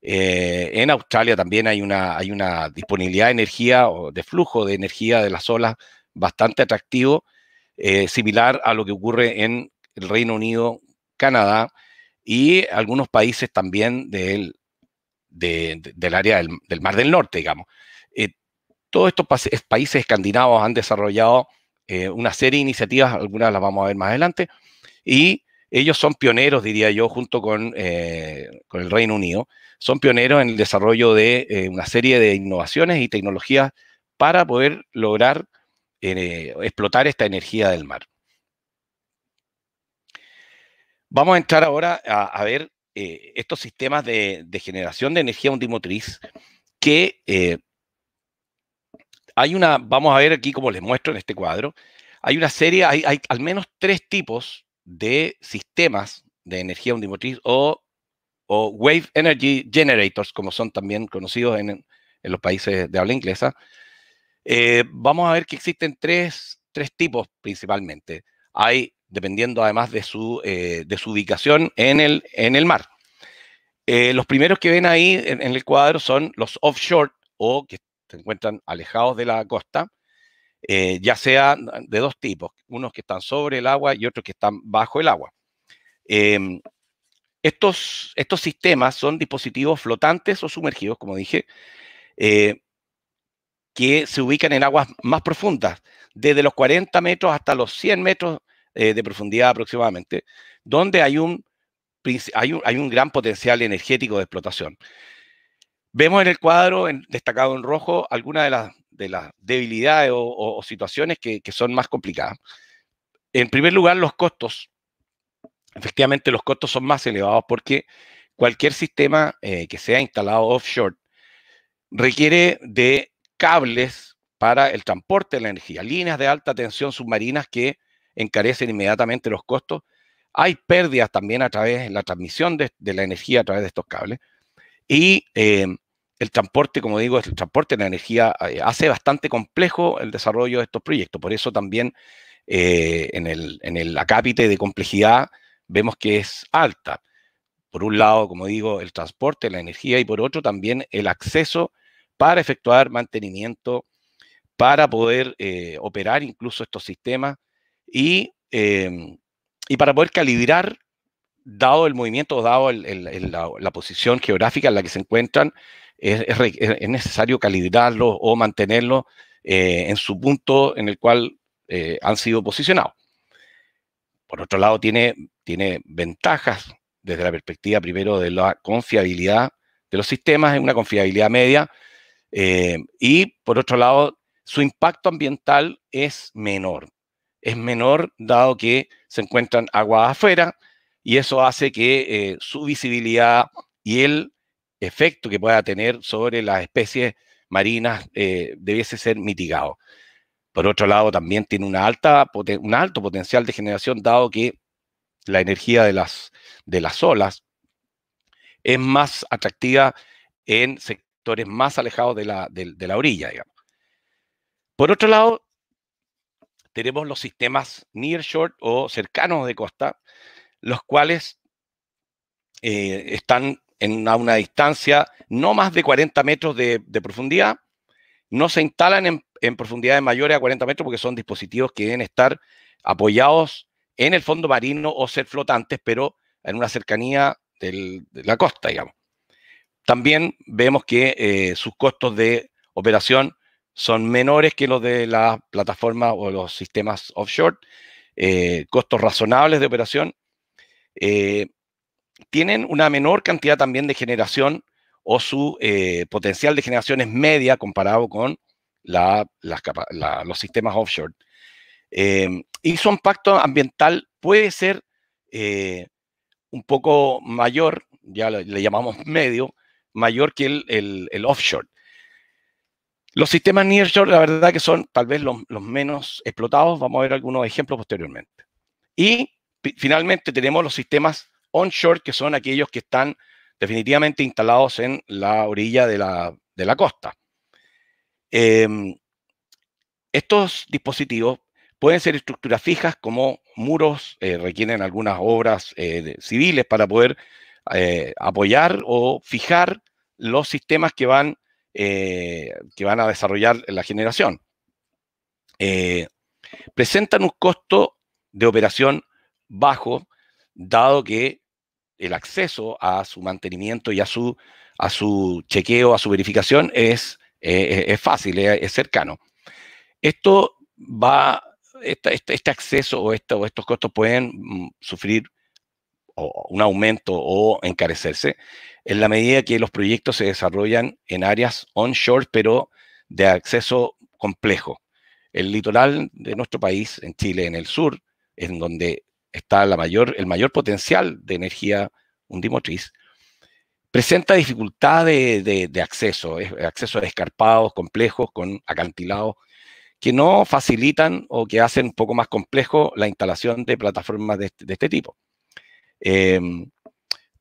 Speaker 3: eh, en Australia también hay una, hay una disponibilidad de energía o de flujo de energía de las olas bastante atractivo eh, similar a lo que ocurre en el Reino Unido, Canadá y algunos países también del, del área del, Mar del Norte, digamos. Eh, todos estos países escandinavos han desarrollado eh, una serie de iniciativas, algunas las vamos a ver más adelante, y ellos son pioneros, diría yo, junto con, con el Reino Unido, son pioneros en el desarrollo de una serie de innovaciones y tecnologías para poder lograr eh, explotar esta energía del mar. Vamos a entrar ahora a, ver eh, estos sistemas de, generación de energía undimotriz que eh, hay una, vamos a ver aquí como les muestro en este cuadro, hay una serie, hay, al menos tres tipos de sistemas de energía undimotriz o, wave energy generators, como son también conocidos en los países de habla inglesa, eh, vamos a ver que existen tres, tipos principalmente. Hay, dependiendo además de su, eh, ubicación en el, en el mar. Eh, los primeros que ven ahí en, el cuadro son los offshore o que se encuentran alejados de la costa, ya sea de dos tipos, unos que están sobre el agua y otros que están bajo el agua. Em, estos, estos, sistemas son dispositivos flotantes o sumergidos, como dije, que se ubican en aguas más profundas, desde los 40 metros hasta los 100 metros eh, de profundidad aproximadamente, donde hay un, hay un, gran potencial energético de explotación. Vemos en el cuadro, destacado en rojo, algunas de las, de las debilidades o, situaciones que, son más complicadas. En primer lugar, los costos. Efectivamente, los costos son más elevados porque cualquier sistema eh, que sea instalado offshore requiere de cables para el transporte de la energía, líneas de alta tensión submarinas que encarecen inmediatamente los costos. Hay pérdidas también a través de la transmisión de, la energía a través de estos cables. Y em, el transporte, como digo, el transporte de la energía eh, hace bastante complejo el desarrollo de estos proyectos. Por eso también eh, en, el, en acápite de complejidad vemos que es alta. Por un lado, como digo, el transporte, de la energía y por otro también el acceso para efectuar mantenimiento, para poder eh, operar incluso estos sistemas y, em, y, para poder calibrar, dado el movimiento, dado la, posición geográfica en la que se encuentran, es, necesario calibrarlos o mantenerlos eh, en su punto en el cual eh, han sido posicionados. Por otro lado, tiene, tiene ventajas desde la perspectiva primero de la confiabilidad de los sistemas, es una confiabilidad media, eh, y por otro lado, su impacto ambiental es menor. Es menor dado que se encuentran aguas afuera y eso hace que eh, su visibilidad y el efecto que pueda tener sobre las especies marinas eh, debiese ser mitigado. Por otro lado, también tiene una alta, un alto potencial de generación, dado que la energía de las, de las olas es más atractiva en sectores más alejados de la, orilla, Por otro lado, tenemos los sistemas near short o cercanos de costa, los cuales eh, están en a una distancia no más de 40 metros de, profundidad, no se instalan en, profundidades mayores a 40 metros porque son dispositivos que deben estar apoyados en el fondo marino o ser flotantes, pero en una cercanía de la costa, digamos. También vemos que eh, sus costos de operación son menores que los de las plataformas o los sistemas offshore, eh, costos razonables de operación. Eh, tienen una menor cantidad también de generación o su potencial de generación es media comparado con los sistemas offshore. Em, y su impacto ambiental puede ser un poco mayor, ya le, llamamos medio, mayor que el, el, offshore. Los sistemas nearshore, la verdad que son tal vez los, los, menos explotados. Vamos a ver algunos ejemplos posteriormente. Y finalmente tenemos los sistemas onshore, que son aquellos que están definitivamente instalados en la orilla de la, de la costa. Em, estos dispositivos pueden ser estructuras fijas como muros, eh, requieren algunas obras eh, civiles para poder eh, apoyar o fijar los sistemas que van, eh, que van a desarrollar la generación. Eh, presentan un costo de operación bajo, dado que el acceso a su mantenimiento y a su, a su chequeo, a su verificación es, es fácil, es, cercano. Esto va, este, este, acceso o estos costos pueden mm, sufrir o un aumento o encarecerse en la medida que los proyectos se desarrollan en áreas onshore, pero de acceso complejo. El litoral de nuestro país, en Chile, en el sur, en donde está la mayor, el mayor potencial de energía undimotriz, presenta dificultades de, acceso, acceso a escarpados, complejos, con acantilados, que no facilitan o que hacen un poco más complejo la instalación de plataformas de este tipo. Em,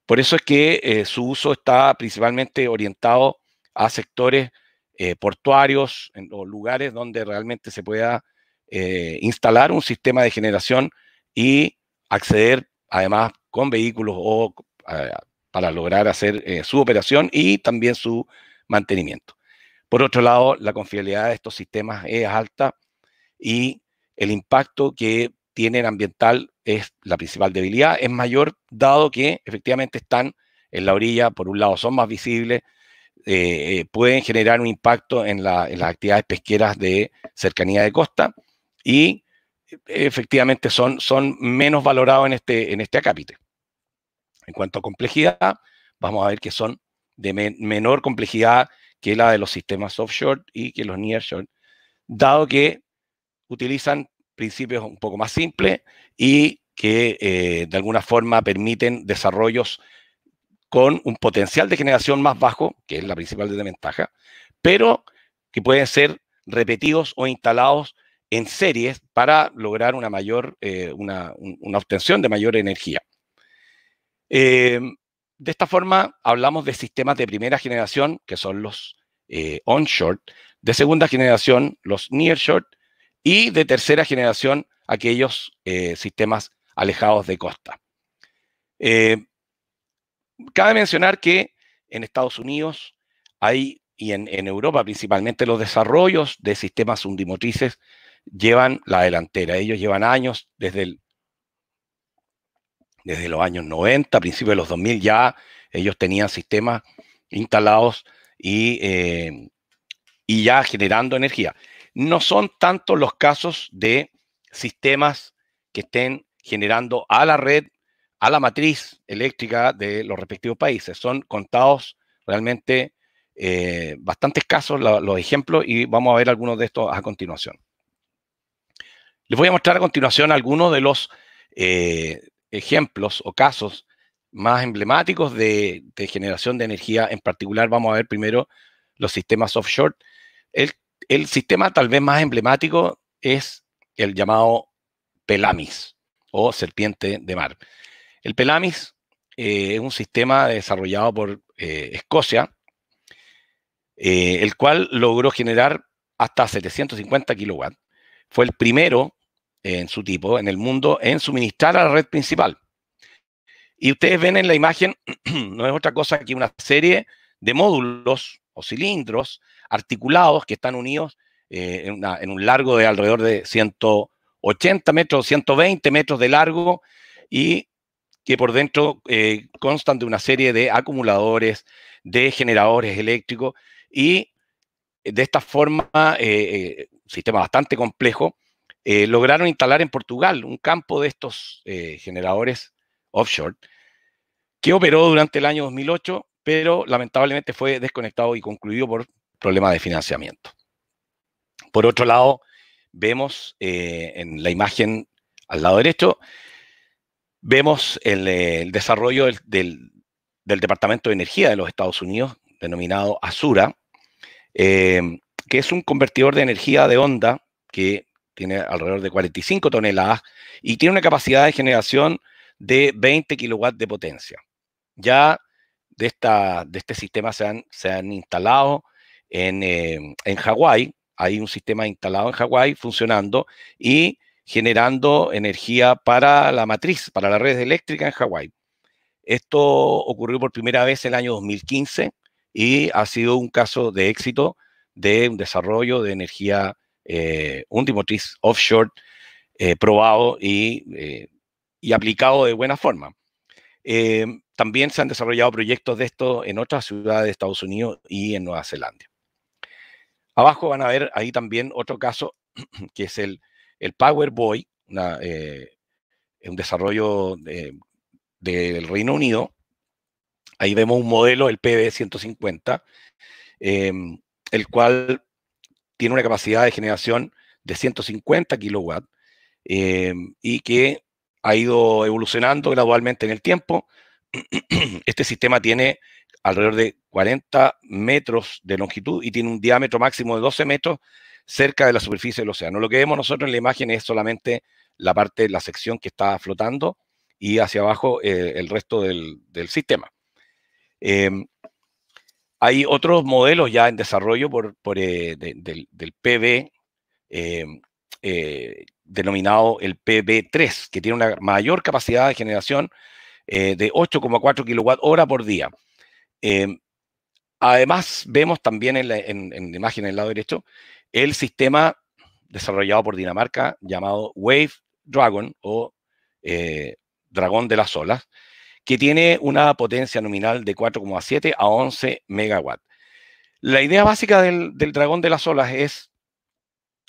Speaker 3: por eso es que eh, su uso está principalmente orientado a sectores eh, portuarios o lugares donde realmente se pueda eh, instalar un sistema de generación y acceder además con vehículos o para lograr hacer su operación y también su mantenimiento. Por otro lado, la confiabilidad de estos sistemas es alta y el impacto que tienen ambiental es la principal debilidad, es mayor dado que efectivamente están en la orilla, por un lado son más visibles, eh, eh, pueden generar un impacto en, las actividades pesqueras de cercanía de costa y e, efectivamente son, son menos valorados en este, en este acápite. En cuanto a complejidad, vamos a ver que son de menor complejidad que la de los sistemas offshore y que los near shore, dado que utilizan principios un poco más simples y que eh, de alguna forma permiten desarrollos con un potencial de generación más bajo, que es la principal desventaja, pero que pueden ser repetidos o instalados en series para lograr una mayor, eh, una, obtención de mayor energía. Em, de esta forma, hablamos de sistemas de primera generación, que son los eh, onshore, de segunda generación, los near short y de tercera generación aquellos eh, sistemas alejados de costa. Eh, cabe mencionar que en Estados Unidos hay, y en, Europa principalmente, los desarrollos de sistemas undimotrices llevan la delantera. Ellos llevan años, desde, desde los años 90, principios de los 2000 ya, ellos tenían sistemas instalados y, eh, y ya generando energía. No son tanto los casos de sistemas que estén generando a la red, a la matriz eléctrica de los respectivos países. Son contados realmente eh, bastantes casos, los ejemplos, y vamos a ver algunos de estos a continuación. Les voy a mostrar a continuación algunos de los eh, ejemplos o casos más emblemáticos de, de, generación de energía. En particular, vamos a ver primero los sistemas offshore. El el sistema tal vez más emblemático es el llamado Pelamis o serpiente de mar. El Pelamis eh, es un sistema desarrollado por eh, Escocia, eh, el cual logró generar hasta 750 kilowatts. Fue el primero en su tipo en el mundo en suministrar a la red principal. Y ustedes ven en la imagen, no es otra cosa que una serie de módulos o cilindros articulados que están unidos eh, en, un largo de alrededor de 180 metros, 120 metros de largo y que por dentro eh, constan de una serie de acumuladores, de generadores eléctricos y eh, de esta forma, un sistema bastante complejo, lograron instalar en Portugal un campo de estos generadores offshore que operó durante el año 2008 pero lamentablemente fue desconectado y concluido por problemas de financiamiento. Por otro lado, vemos eh, en la imagen al lado derecho, vemos el, eh, desarrollo del, Departamento de Energía de los Estados Unidos, denominado Azura, eh, que es un convertidor de energía de onda que tiene alrededor de 45 toneladas y tiene una capacidad de generación de 20 kilowatts de potencia. Ya de, esta, de este sistema se han, se han instalado en, eh, en Hawái. Hay un sistema instalado en Hawái funcionando y generando energía para la matriz, para la red eléctrica en Hawái. Esto ocurrió por primera vez en el año 2015 y ha sido un caso de éxito de un desarrollo de energía eh, offshore eh, probado y, eh, y, aplicado de buena forma. También se han desarrollado proyectos de esto en otras ciudades de Estados Unidos y en Nueva Zelanda. Abajo van a ver ahí también otro caso que es el, Power Boy, eh, un desarrollo del Reino Unido. Ahí vemos un modelo, el PB150, em, el cual tiene una capacidad de generación de 150 kilowatts em, y que ha ido evolucionando gradualmente en el tiempo este sistema tiene alrededor de 40 metros de longitud y tiene un diámetro máximo de 12 metros cerca de la superficie del océano. Lo que vemos nosotros en la imagen es solamente la parte, la sección que está flotando y hacia abajo eh, el resto del, sistema. Em, hay otros modelos ya en desarrollo eh, del, del, PB, em, eh, denominado el PB3, que tiene una mayor capacidad de generación eh, de 8,4 kilowatt hora por día. Eh, además, vemos también en la, imagen en lado derecho el sistema desarrollado por Dinamarca llamado Wave Dragon o eh, Dragón de las Olas, que tiene una potencia nominal de 4,7 a 11 megawatt. La idea básica del, Dragón de las Olas es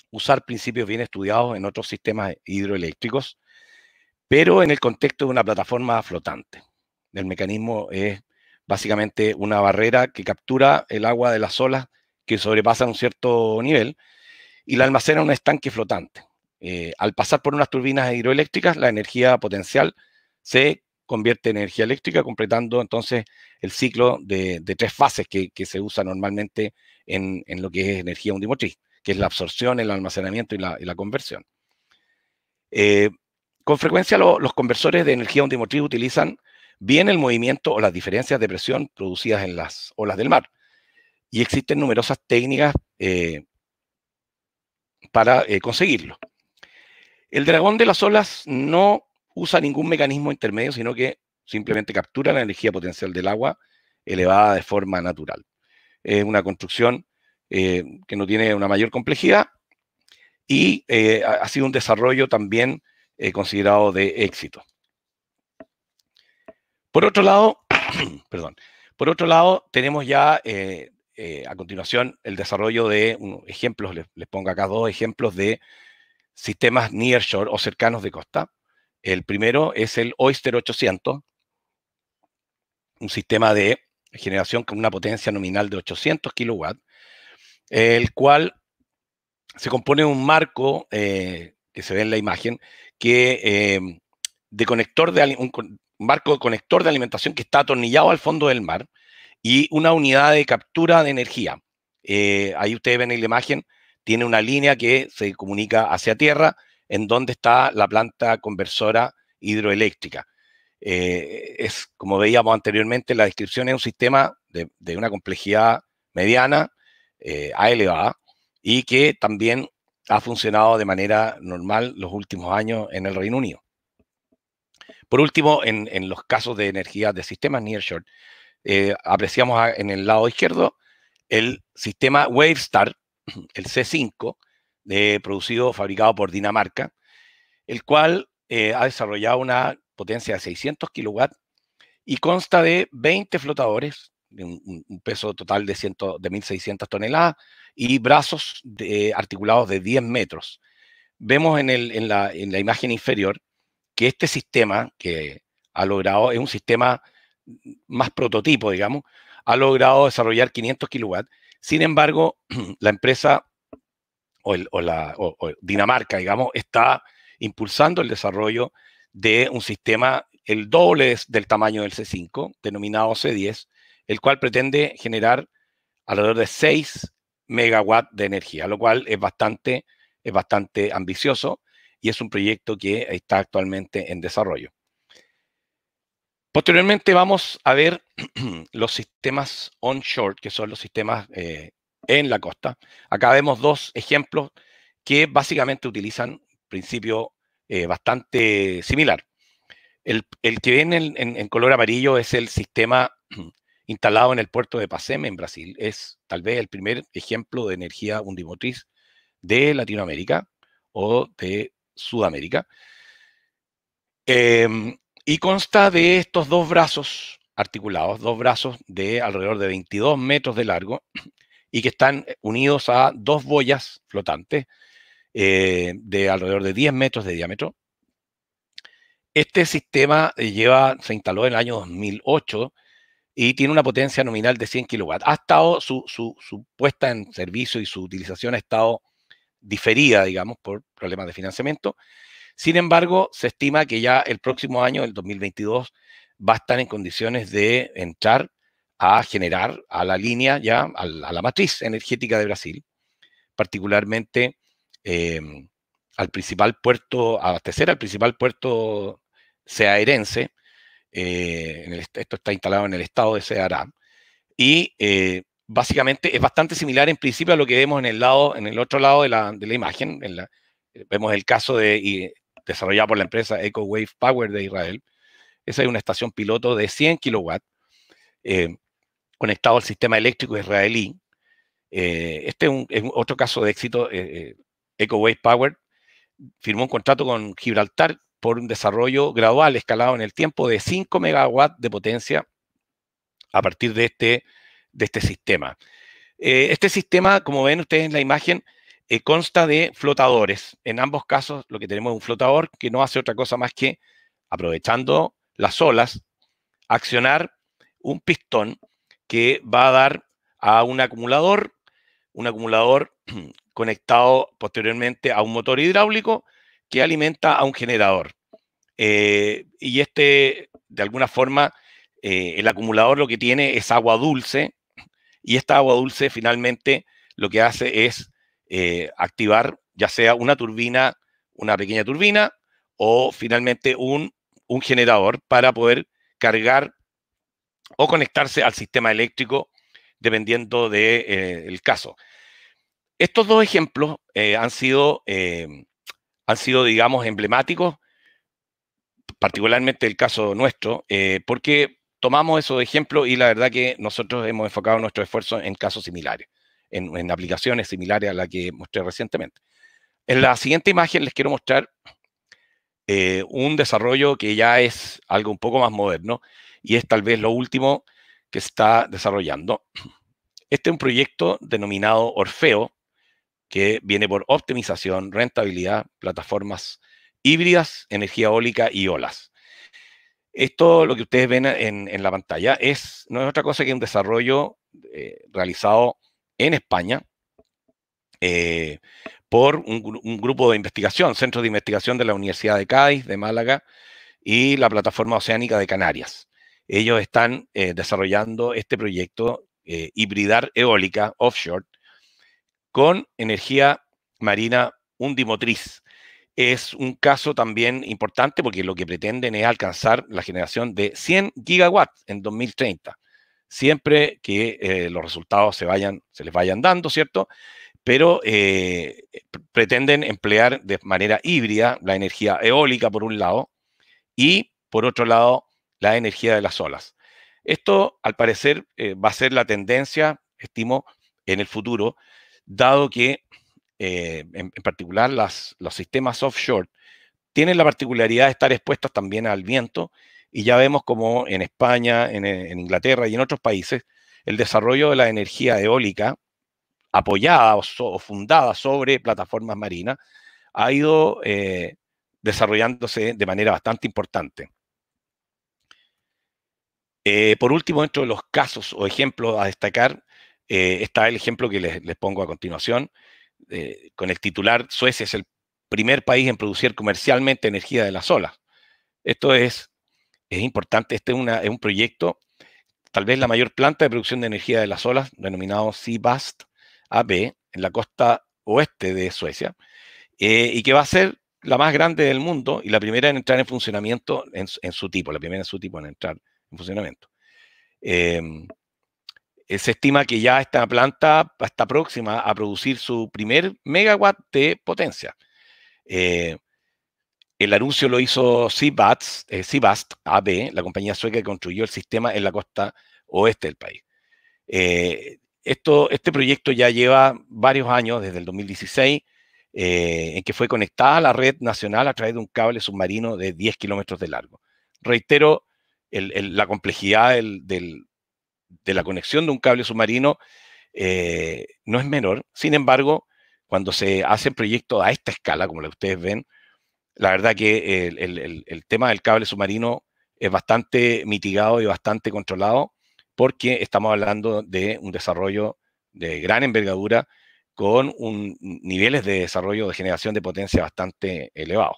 Speaker 3: usar principios bien estudiados en otros sistemas hidroeléctricos pero en el contexto de una plataforma flotante. El mecanismo es básicamente una barrera que captura el agua de las olas que sobrepasan un cierto nivel y la almacena en un estanque flotante. Eh, al pasar por unas turbinas hidroeléctricas, la energía potencial se convierte en energía eléctrica, completando entonces el ciclo de, tres fases que, se usa normalmente en, lo que es energía undimotriz, que es la absorción, el almacenamiento y la, conversión. Eh, con frecuencia los conversores de energía ondimotriz utilizan bien el movimiento o las diferencias de presión producidas en las olas del mar. Y existen numerosas técnicas eh, para eh, conseguirlo. El dragón de las olas no usa ningún mecanismo intermedio, sino que simplemente captura la energía potencial del agua elevada de forma natural. Es una construcción eh, que no tiene una mayor complejidad y ha sido un desarrollo también eh, considerado de éxito. Por otro lado, perdón, por otro lado, tenemos ya eh, eh, a continuación el desarrollo de ejemplos, les, pongo acá dos ejemplos de sistemas nearshore o cercanos de costa. El primero es el Oyster 800, un sistema de generación con una potencia nominal de 800 kilowatts, el cual se compone un marco que se ve en la imagen, que em, de conector de un, barco de conector de alimentación que está atornillado al fondo del mar y una unidad de captura de energía. Eh, ahí ustedes ven en la imagen, tiene una línea que se comunica hacia tierra, en donde está la planta conversora hidroeléctrica. Eh, es, como veíamos anteriormente, la descripción es un sistema de, una complejidad mediana eh, a elevada y que también ha funcionado de manera normal los últimos años en el Reino Unido. Por último, en, los casos de energía de sistemas Nearshore, eh, apreciamos en el lado izquierdo el sistema Wavestar, el C5, de, eh, producido, fabricado por Dinamarca, el cual eh, ha desarrollado una potencia de 600 kilowatt y consta de 20 flotadores, un, peso total de, de 1.600 toneladas, y brazos articulados de 10 metros. Vemos en, la, imagen inferior que este sistema que ha logrado, es un sistema más prototipo, digamos, ha logrado desarrollar 500 kilowatts. Sin embargo, la empresa o, la, Dinamarca, digamos, está impulsando el desarrollo de un sistema el doble del tamaño del C5, denominado C10, el cual pretende generar alrededor de 6 megawatts de energía, lo cual es bastante, es bastante ambicioso y es un proyecto que está actualmente en desarrollo. Posteriormente vamos a ver los sistemas onshore, que son los sistemas eh, en la costa. Acá vemos dos ejemplos que básicamente utilizan principio eh, bastante similar. El, que viene en, color amarillo es el sistema instalado en el puerto de Paseme, en Brasil. Es tal vez el primer ejemplo de energía undimotriz de Latinoamérica o de Sudamérica. Em, y consta de estos dos brazos articulados, dos brazos de alrededor de 22 metros de largo y que están eh, unidos a dos boyas flotantes eh, de alrededor de 10 metros de diámetro. Este sistema eh, lleva, se instaló en el año 2008 y tiene una potencia nominal de 100 kW. Ha estado, su, su, puesta en servicio y su utilización ha estado diferida, digamos, por problemas de financiamiento. Sin embargo, se estima que ya el próximo año, el 2022, va a estar en condiciones de entrar a generar a la línea ya, a la, matriz energética de Brasil, particularmente em, al principal puerto, abastecer al principal puerto ceaerense, eh, en el, esto está instalado en el estado de Ceará, y eh, básicamente es bastante similar en principio a lo que vemos en el, lado, en el otro lado de la, imagen. Eh, vemos el caso de, desarrollado por la empresa EcoWave Power de Israel. Esa es una estación piloto de 100 kilowatts conectado al sistema eléctrico israelí. este es, es, otro caso de éxito. EcoWave Power firmó un contrato con Gibraltar por un desarrollo gradual, escalado en el tiempo, de 5 megawatts de potencia a partir de este, de este sistema. Eh, este sistema, como ven ustedes en la imagen, eh, consta de flotadores. En ambos casos, lo que tenemos es un flotador que no hace otra cosa más que, aprovechando las olas, accionar un pistón que va a dar a un acumulador, un acumulador conectado posteriormente a un motor hidráulico que alimenta a un generador. Eh, y este, de alguna forma, eh, el acumulador lo que tiene es agua dulce y esta agua dulce finalmente lo que hace es eh, activar ya sea una turbina, una pequeña turbina o finalmente un, un generador para poder cargar o conectarse al sistema eléctrico dependiendo del de, el caso. Estos dos ejemplos han sido han sido, digamos, emblemáticos, particularmente el caso nuestro, eh, porque tomamos de ejemplo y la verdad que nosotros hemos enfocado nuestro esfuerzo en casos similares, en, aplicaciones similares a la que mostré recientemente. En la siguiente imagen les quiero mostrar eh, un desarrollo que ya es algo un poco más moderno y es tal vez lo último que está desarrollando. Este es un proyecto denominado Orfeo, que viene por optimización, rentabilidad, plataformas híbridas, energía eólica y olas. Esto, lo que ustedes ven en, la pantalla, es, no es otra cosa que un desarrollo eh, realizado en España eh, por un, grupo de investigación, Centro de investigación de la Universidad de Cádiz, de Málaga y la Plataforma Oceánica de Canarias. Ellos están eh, desarrollando este proyecto, hibridar eólica offshore, con energía marina undimotriz. Es un caso también importante porque lo que pretenden es alcanzar la generación de 100 gigawatts en 2030, siempre que eh, los resultados se, vayan, se les vayan dando, ¿cierto? Pero eh, pretenden emplear de manera híbrida la energía eólica por un lado y por otro lado la energía de las olas. Esto, al parecer, eh, va a ser la tendencia, estimo, en el futuro dado que eh, en, particular los sistemas offshore tienen la particularidad de estar expuestos también al viento y ya vemos como en España, en, eh, Inglaterra y en otros países el desarrollo de la energía eólica apoyada o, fundada sobre plataformas marinas ha ido eh, desarrollándose de manera bastante importante. por último, dentro de los casos o ejemplos a destacar, eh, está el ejemplo que les, pongo a continuación, eh, con el titular Suecia es el primer país en producir comercialmente energía de las olas. Esto es, importante, este es, un proyecto, tal vez la mayor planta de producción de energía de las olas, denominado Seabast AB, en la costa oeste de Suecia, eh, y que va a ser la más grande del mundo y la primera en entrar en funcionamiento en, en su tipo, la primera en su tipo en entrar en funcionamiento. Em, se estima que ya esta planta está próxima a producir su primer megawatt de potencia. Eh, el anuncio lo hizo eh, Seabast, AB, la compañía sueca que construyó el sistema en la costa oeste del país. Eh, esto, este proyecto ya lleva varios años, desde el 2016, en que fue conectada a la red nacional a través de un cable submarino de 10 kilómetros de largo. Reitero la complejidad del, del de la conexión de un cable submarino eh, no es menor. Sin embargo, cuando se hacen proyectos a esta escala, como la ustedes ven, la verdad que el, tema del cable submarino es bastante mitigado y bastante controlado porque estamos hablando de un desarrollo de gran envergadura con niveles de desarrollo de generación de potencia bastante elevados.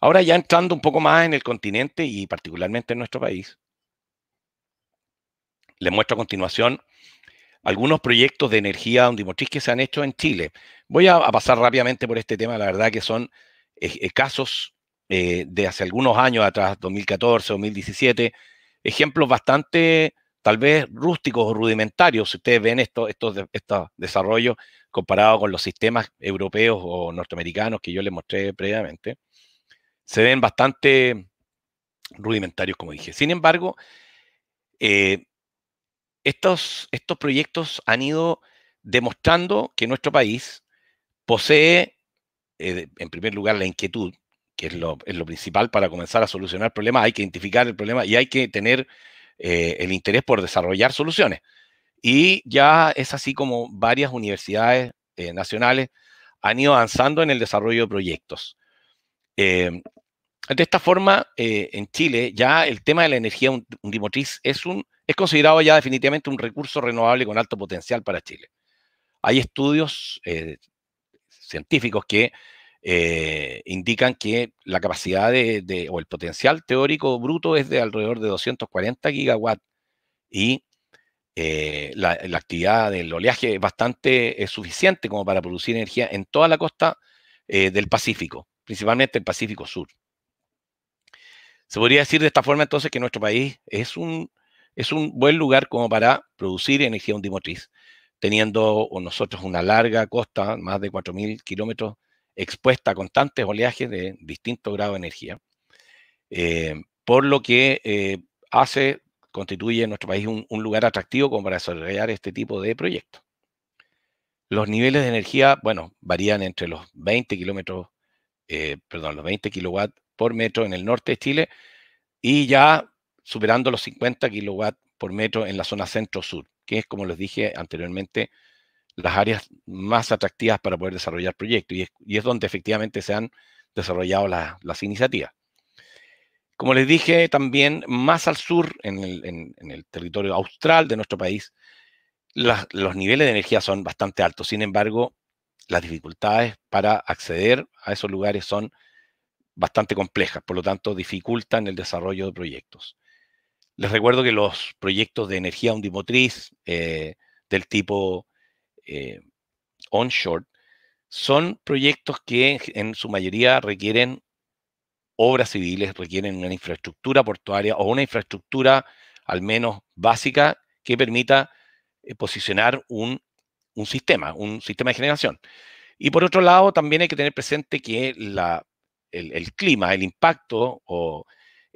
Speaker 3: Ahora ya entrando un poco más en el continente y particularmente en nuestro país, les muestro a continuación algunos proyectos de energía ondimotriz que se han hecho en Chile. Voy a, pasar rápidamente por este tema, la verdad que son eh, eh, casos eh, de hace algunos años atrás, 2014, 2017, ejemplos bastante tal vez rústicos o rudimentarios, si ustedes ven estos desarrollos comparados con los sistemas europeos o norteamericanos que yo les mostré previamente, se ven bastante rudimentarios, como dije. Sin embargo, estos, estos proyectos han ido demostrando que nuestro país posee, eh, en primer lugar, la inquietud, que es lo, principal para comenzar a solucionar problemas. Hay que identificar el problema y hay que tener eh, el interés por desarrollar soluciones. Y ya es así como varias universidades eh, nacionales han ido avanzando en el desarrollo de proyectos. de esta forma, en Chile ya el tema de la energía unimotriz es un es considerado ya definitivamente un recurso renovable con alto potencial para Chile. Hay estudios eh, científicos que eh, indican que la capacidad de, o el potencial teórico bruto es de alrededor de 240 gigawatts y eh, la, actividad del oleaje es bastante suficiente como para producir energía en toda la costa del Pacífico, principalmente el Pacífico Sur. Se podría decir de esta forma entonces que nuestro país es un es un buen lugar como para producir energía undimotriz, teniendo nosotros una larga costa, más de 4.000 kilómetros, expuesta a constantes oleajes de distinto grado de energía, eh, por lo que eh, hace, constituye en nuestro país un, lugar atractivo como para desarrollar este tipo de proyectos. Los niveles de energía, bueno, varían entre los 20 kilómetros, eh, perdón, los 20 kilowatts por metro en el norte de Chile y ya superando los 50 kilowatts por metro en la zona centro-sur, que es, como les dije anteriormente, las áreas más atractivas para poder desarrollar proyectos y es, donde efectivamente se han desarrollado las iniciativas. Como les dije, también más al sur, en el, territorio austral de nuestro país, los niveles de energía son bastante altos. Sin embargo, las dificultades para acceder a esos lugares son bastante complejas, por lo tanto dificultan el desarrollo de proyectos. Les recuerdo que los proyectos de energía ondimotriz eh, del tipo eh, onshore son proyectos que en su mayoría requieren obras civiles, requieren una infraestructura portuaria o una infraestructura al menos básica que permita eh, posicionar un, sistema, un sistema de generación. Y por otro lado, también hay que tener presente que el, el, clima, el impacto o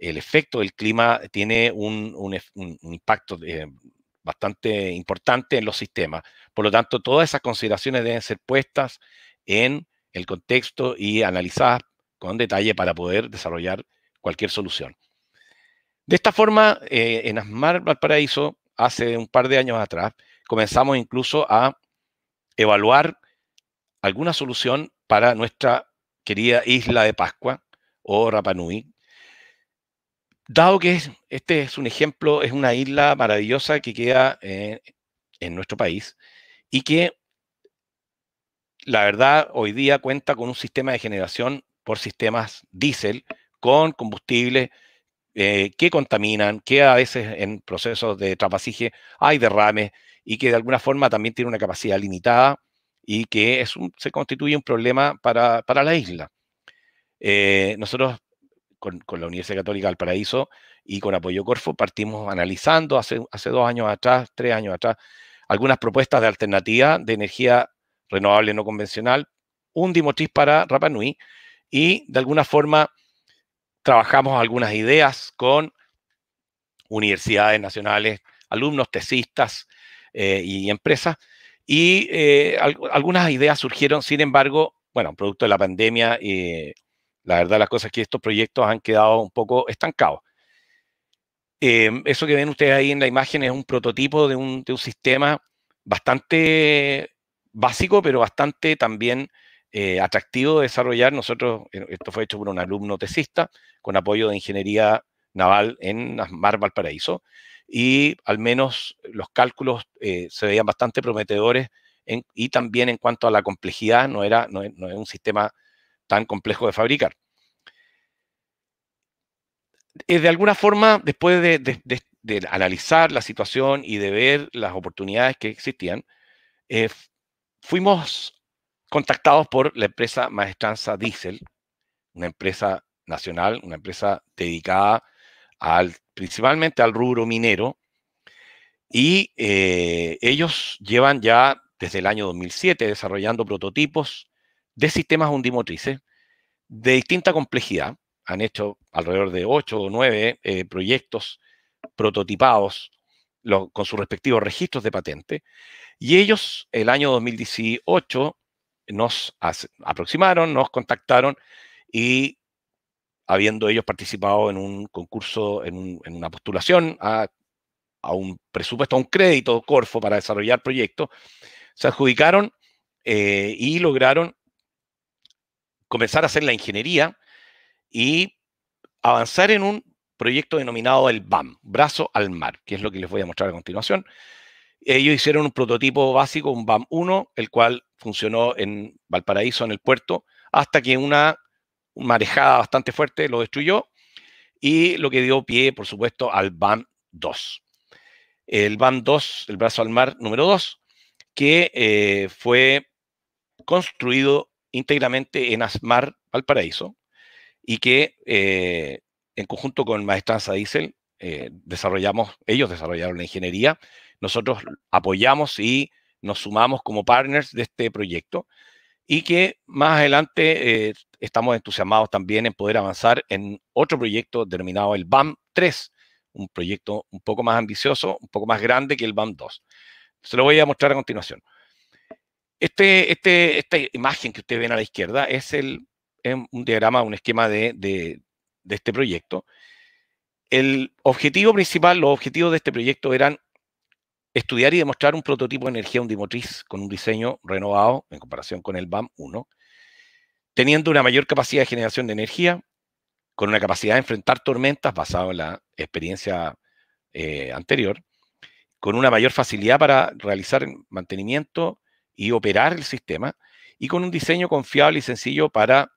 Speaker 3: el efecto del clima tiene un, impacto eh, bastante importante en los sistemas. Por lo tanto, todas esas consideraciones deben ser puestas en el contexto y analizadas con detalle para poder desarrollar cualquier solución. De esta forma, eh, en Asmar Valparaíso, hace un par de años atrás, comenzamos incluso a evaluar alguna solución para nuestra querida isla de Pascua o Rapanui, Dado que este es un ejemplo, es una isla maravillosa que queda eh, en nuestro país y que la verdad hoy día cuenta con un sistema de generación por sistemas diésel con combustible eh, que contaminan, que a veces en procesos de trapasaje hay derrames y que de alguna forma también tiene una capacidad limitada y que se constituye un problema para, la isla. Eh, nosotros con, la Universidad Católica del Paraíso y con Apoyo Corfo, partimos analizando hace, hace dos años atrás, tres años atrás, algunas propuestas de alternativa de energía renovable no convencional, un dimotriz para Rapa Nui, y de alguna forma trabajamos algunas ideas con universidades nacionales, alumnos, tesistas eh, y empresas, y eh, algunas ideas surgieron, sin embargo, bueno, producto de la pandemia, eh, la verdad, las cosas que estos proyectos han quedado un poco estancados. Em, eso que ven ustedes ahí en la imagen es un prototipo de un, sistema bastante básico, pero bastante también eh, atractivo de desarrollar. Nosotros, eh, esto fue hecho por un alumno tesista con apoyo de ingeniería naval en Mar Valparaíso, y al menos los cálculos eh, se veían bastante prometedores y también en cuanto a la complejidad, no era no es un sistema tan complejo de fabricar. De alguna forma, después de, analizar la situación y de ver las oportunidades que existían, eh, fuimos contactados por la empresa Maestranza Diesel, una empresa nacional, una empresa dedicada al, principalmente al rubro minero, y eh, ellos llevan ya desde el año 2007 desarrollando prototipos de sistemas undimotrices de distinta complejidad. Han hecho alrededor de ocho o nueve eh, proyectos prototipados con sus respectivos registros de patente. Y ellos, el año 2018, nos aproximaron, nos contactaron y habiendo ellos participado en un concurso, en, una postulación a, un presupuesto, a un crédito Corfo para desarrollar proyectos, se adjudicaron eh, y lograron comenzar a hacer la ingeniería y avanzar en un proyecto denominado el BAM, Brazo al Mar, que es lo que les voy a mostrar a continuación. Ellos hicieron un prototipo básico, un BAM 1, el cual funcionó en Valparaíso, en el puerto, hasta que una marejada bastante fuerte lo destruyó y lo que dio pie, por supuesto, al BAM 2. El BAM 2, el brazo al mar número 2, que eh, fue construido íntegramente en Asmar Valparaíso y que eh, en conjunto con Maestranza Diesel eh, desarrollamos, ellos desarrollaron la ingeniería, nosotros apoyamos y nos sumamos como partners de este proyecto y que más adelante eh, estamos entusiasmados también en poder avanzar en otro proyecto denominado el BAM 3, un proyecto un poco más ambicioso, un poco más grande que el BAM 2. Se lo voy a mostrar a continuación. Este, este, esta imagen que ustedes ven a la izquierda es, el, un diagrama, un esquema de, este proyecto. El objetivo principal, los objetivos de este proyecto eran estudiar y demostrar un prototipo de energía undimotriz con un diseño renovado en comparación con el BAM-1, teniendo una mayor capacidad de generación de energía, con una capacidad de enfrentar tormentas basado en la experiencia eh, anterior, con una mayor facilidad para realizar mantenimiento y operar el sistema, y con un diseño confiable y sencillo para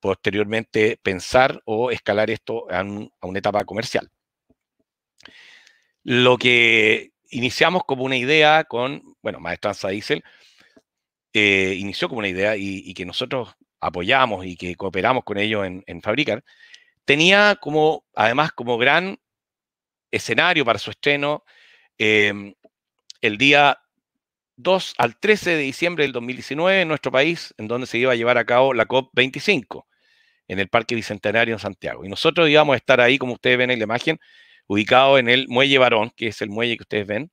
Speaker 3: posteriormente pensar o escalar esto a, una etapa comercial. Lo que iniciamos como una idea con, bueno, Maestranza Diesel eh, inició como una idea y, que nosotros apoyamos y que cooperamos con ellos en, fabricar, tenía como, además, como gran escenario para su estreno eh, el día 2 al 13 de diciembre del 2019 en nuestro país, en donde se iba a llevar a cabo la COP25 en el Parque Bicentenario en Santiago. Y nosotros íbamos a estar ahí, como ustedes ven en la imagen, ubicado en el Muelle Barón, que es el muelle que ustedes ven.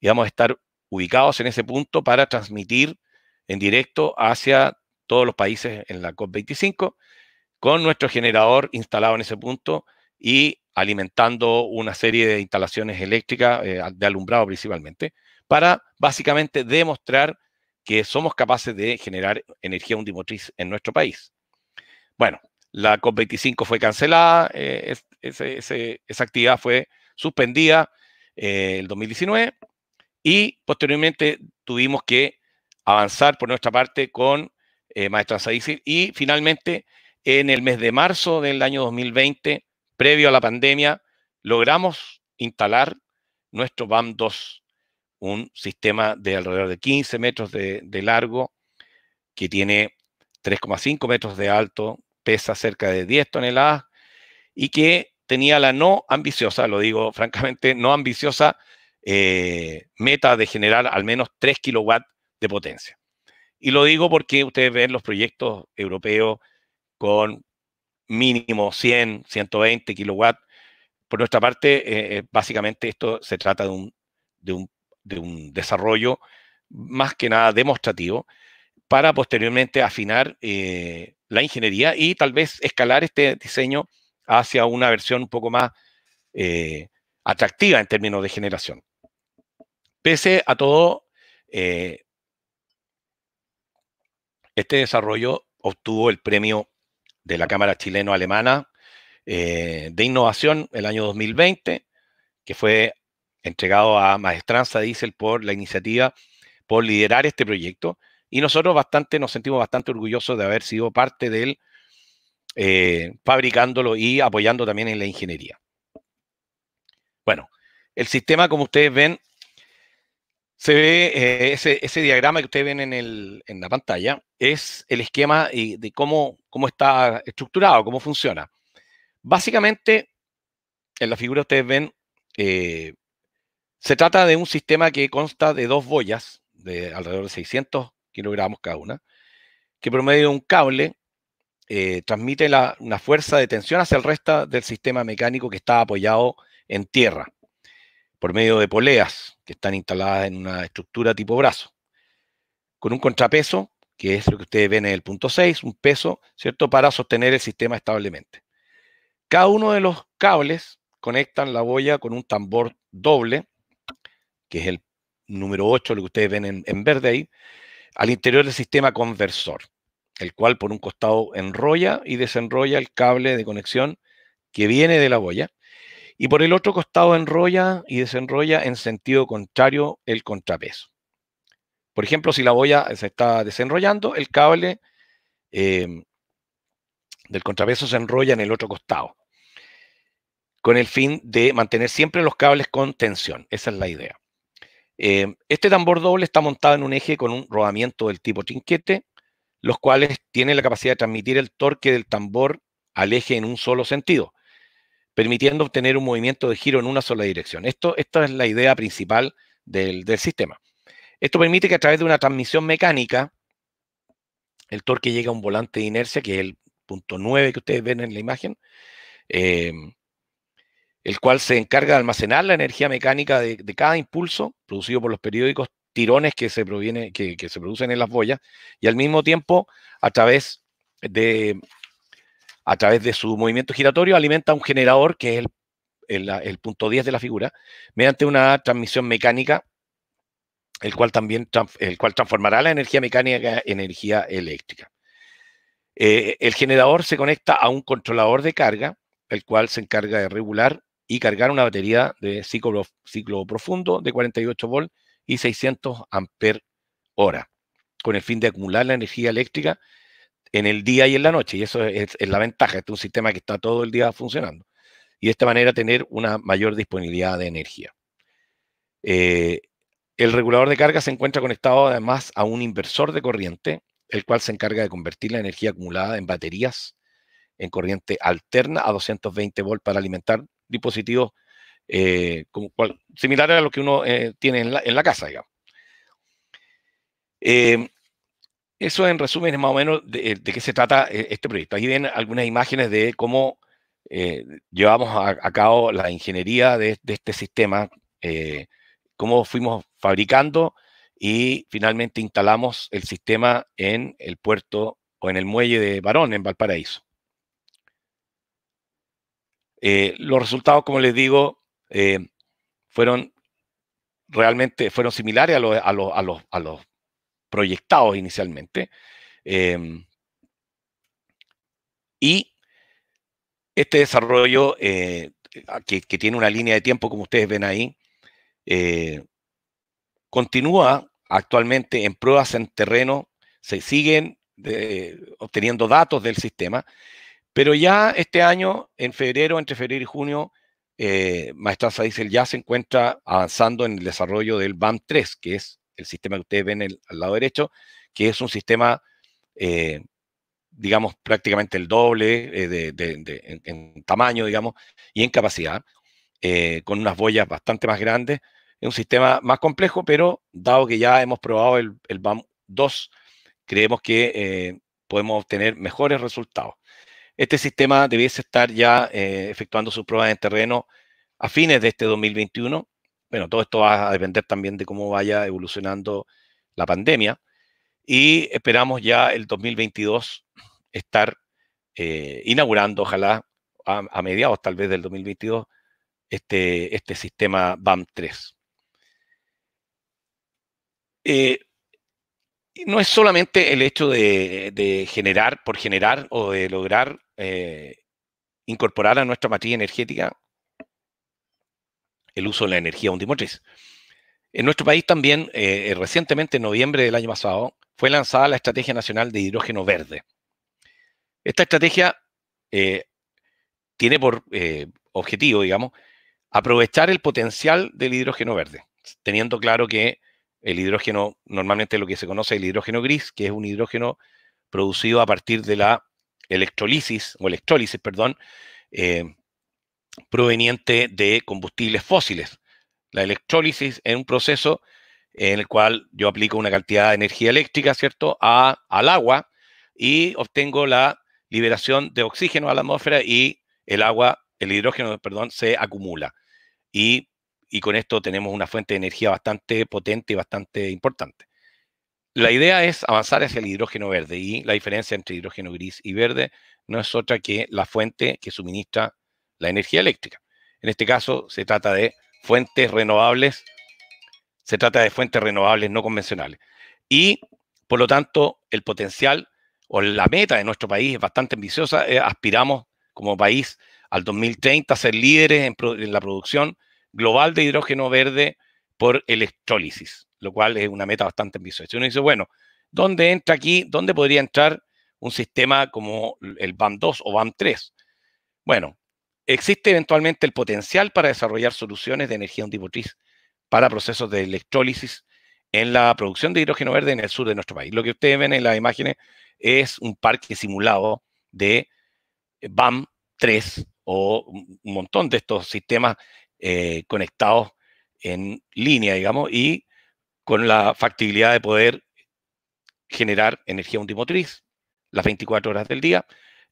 Speaker 3: Íbamos a estar ubicados en ese punto para transmitir en directo hacia todos los países en la COP25 con nuestro generador instalado en ese punto y alimentando una serie de instalaciones eléctricas eh, de alumbrado principalmente para básicamente demostrar que somos capaces de generar energía undimotriz en nuestro país. Bueno, la COP25 fue cancelada, eh, esa actividad fue suspendida en eh, el 2019 y posteriormente tuvimos que avanzar por nuestra parte con eh, Maestra y finalmente en el mes de marzo del año 2020, previo a la pandemia, logramos instalar nuestro BAM2 un sistema de alrededor de 15 metros de, largo, que tiene 3,5 metros de alto, pesa cerca de 10 toneladas y que tenía la no ambiciosa, lo digo francamente, no ambiciosa eh, meta de generar al menos 3 kilowatts de potencia. Y lo digo porque ustedes ven los proyectos europeos con mínimo 100, 120 kilowatts. Por nuestra parte, eh, eh, básicamente esto se trata de un, de un de un desarrollo más que nada demostrativo para posteriormente afinar eh, la ingeniería y tal vez escalar este diseño hacia una versión un poco más eh, atractiva en términos de generación. Pese a todo, eh, este desarrollo obtuvo el premio de la Cámara Chileno-Alemana de Innovación el año 2020, que fue entregado a Maestranza Diesel por la iniciativa, por liderar este proyecto. Y nosotros bastante, nos sentimos bastante orgullosos de haber sido parte de él, eh, fabricándolo y apoyando también en la ingeniería. Bueno, el sistema, como ustedes ven, se ve, eh, ese, diagrama que ustedes ven en, la pantalla, es el esquema de cómo, cómo está estructurado, cómo funciona. Básicamente, en la figura ustedes ven eh, se trata de un sistema que consta de dos boyas de alrededor de 600 kilogramos cada una, que por medio de un cable eh, transmite una fuerza de tensión hacia el resto del sistema mecánico que está apoyado en tierra, por medio de poleas que están instaladas en una estructura tipo brazo, con un contrapeso, que es lo que ustedes ven en el punto 6, un peso, ¿cierto?, para sostener el sistema establemente. Cada uno de los cables conectan la boya con un tambor doble que es el número 8, lo que ustedes ven en, verde ahí, al interior del sistema conversor, el cual por un costado enrolla y desenrolla el cable de conexión que viene de la boya, y por el otro costado enrolla y desenrolla en sentido contrario el contrapeso. Por ejemplo, si la boya se está desenrollando, el cable em, del contrapeso se enrolla en el otro costado, con el fin de mantener siempre los cables con tensión. Esa es la idea. Em, este tambor doble está montado en un eje con un rodamiento del tipo trinquete, los cuales tienen la capacidad de transmitir el torque del tambor al eje en un solo sentido, permitiendo obtener un movimiento de giro en una sola dirección. esta es la idea principal del, sistema. Esto permite que a través de una transmisión mecánica, el torque llegue a un volante de inercia, que es el punto 9 que ustedes ven en la imagen, em, el cual se encarga de almacenar la energía mecánica de, cada impulso producido por los periódicos tirones que se, que, se producen en las boyas y al mismo tiempo a través de, a través de su movimiento giratorio alimenta un generador que es el, punto 10 de la figura mediante una transmisión mecánica el cual también el cual transformará la energía mecánica en energía eléctrica. Eh, el generador se conecta a un controlador de carga, el cual se encarga de regular y cargar una batería de ciclo, profundo de 48 volts y 600 amperes hora, con el fin de acumular la energía eléctrica en el día y en la noche. Y eso es, la ventaja. Este es un sistema que está todo el día funcionando. Y de esta manera tener una mayor disponibilidad de energía. Eh, el regulador de carga se encuentra conectado además a un inversor de corriente, el cual se encarga de convertir la energía acumulada en baterías en corriente alterna a 220 volts para alimentar dispositivos eh, como similares a los que uno eh, tiene en la, casa, digamos. Em, eso en resumen es más o menos de, qué se trata eh, este proyecto. Ahí ven algunas imágenes de cómo llevamos a, cabo la ingeniería de, de este sistema, cómo fuimos fabricando y finalmente instalamos el sistema en el puerto o en el muelle de varón en Valparaíso. Eh, los resultados, como les digo, eh, fueron realmente fueron similares a, los, proyectados inicialmente. Em, y este desarrollo, eh, que, que, tiene una línea de tiempo, como ustedes ven ahí, continúa actualmente en pruebas en terreno, se siguen obteniendo datos del sistema pero ya este año, en febrero, entre febrero y junio, eh, Maestranza ya se encuentra avanzando en el desarrollo del BAM3, que es el sistema que ustedes ven al lado derecho, que es un sistema, eh, digamos, prácticamente el doble eh, en, tamaño, digamos, y en capacidad, eh, con unas boyas bastante más grandes. Es un sistema más complejo, pero dado que ya hemos probado el, el BAM2, creemos que podemos obtener mejores resultados. Este sistema debiese estar ya eh, efectuando sus pruebas en terreno a fines de este 2021. Bueno, todo esto va a depender también de cómo vaya evolucionando la pandemia. Y esperamos ya el 2022 estar eh, inaugurando, ojalá a, mediados tal vez del 2022, este, este sistema BAM3.
Speaker 2: Eh, no es
Speaker 3: solamente el hecho de, generar por generar o de lograr eh, incorporar a nuestra matriz energética el uso de la energía undimotriz. En nuestro país también, eh, eh, recientemente, en noviembre del año pasado, fue lanzada la Estrategia Nacional de Hidrógeno Verde. Esta estrategia tiene por objetivo, digamos, aprovechar el potencial del hidrógeno verde, teniendo claro que el hidrógeno, normalmente lo que se conoce es el hidrógeno gris, que es un hidrógeno producido a partir de la electrolisis, o electrólisis, perdón, eh, proveniente de combustibles fósiles. La electrólisis es un proceso en el cual yo aplico una cantidad de energía eléctrica, ¿cierto?, a, al agua y obtengo la liberación de oxígeno a la atmósfera y el agua, el hidrógeno, perdón, se acumula. Y, y con esto tenemos una fuente de energía bastante potente y bastante importante. La idea es avanzar hacia el hidrógeno verde y la diferencia entre hidrógeno gris y verde no es otra que la fuente que suministra la energía eléctrica. En este caso se trata de fuentes renovables, se trata de fuentes renovables no convencionales. Y por lo tanto, el potencial o la meta de nuestro país es bastante ambiciosa. Eh, aspiramos como país al 2030 a ser líderes en la producción global de hidrógeno verde por electrólisis lo cual es una meta bastante ambiciosa. Uno dice, bueno, ¿dónde entra aquí? ¿Dónde podría entrar un sistema como el BAM 2 o BAM 3? Bueno, existe eventualmente el potencial para desarrollar soluciones de energía ondipotriz para procesos de electrólisis en la producción de hidrógeno verde en el sur de nuestro país. Lo que ustedes ven en las imágenes es un parque simulado de eh, BAM 3 o un montón de estos sistemas eh, conectados en línea, digamos, y con la factibilidad de poder generar energía multimotriz las 24 horas del día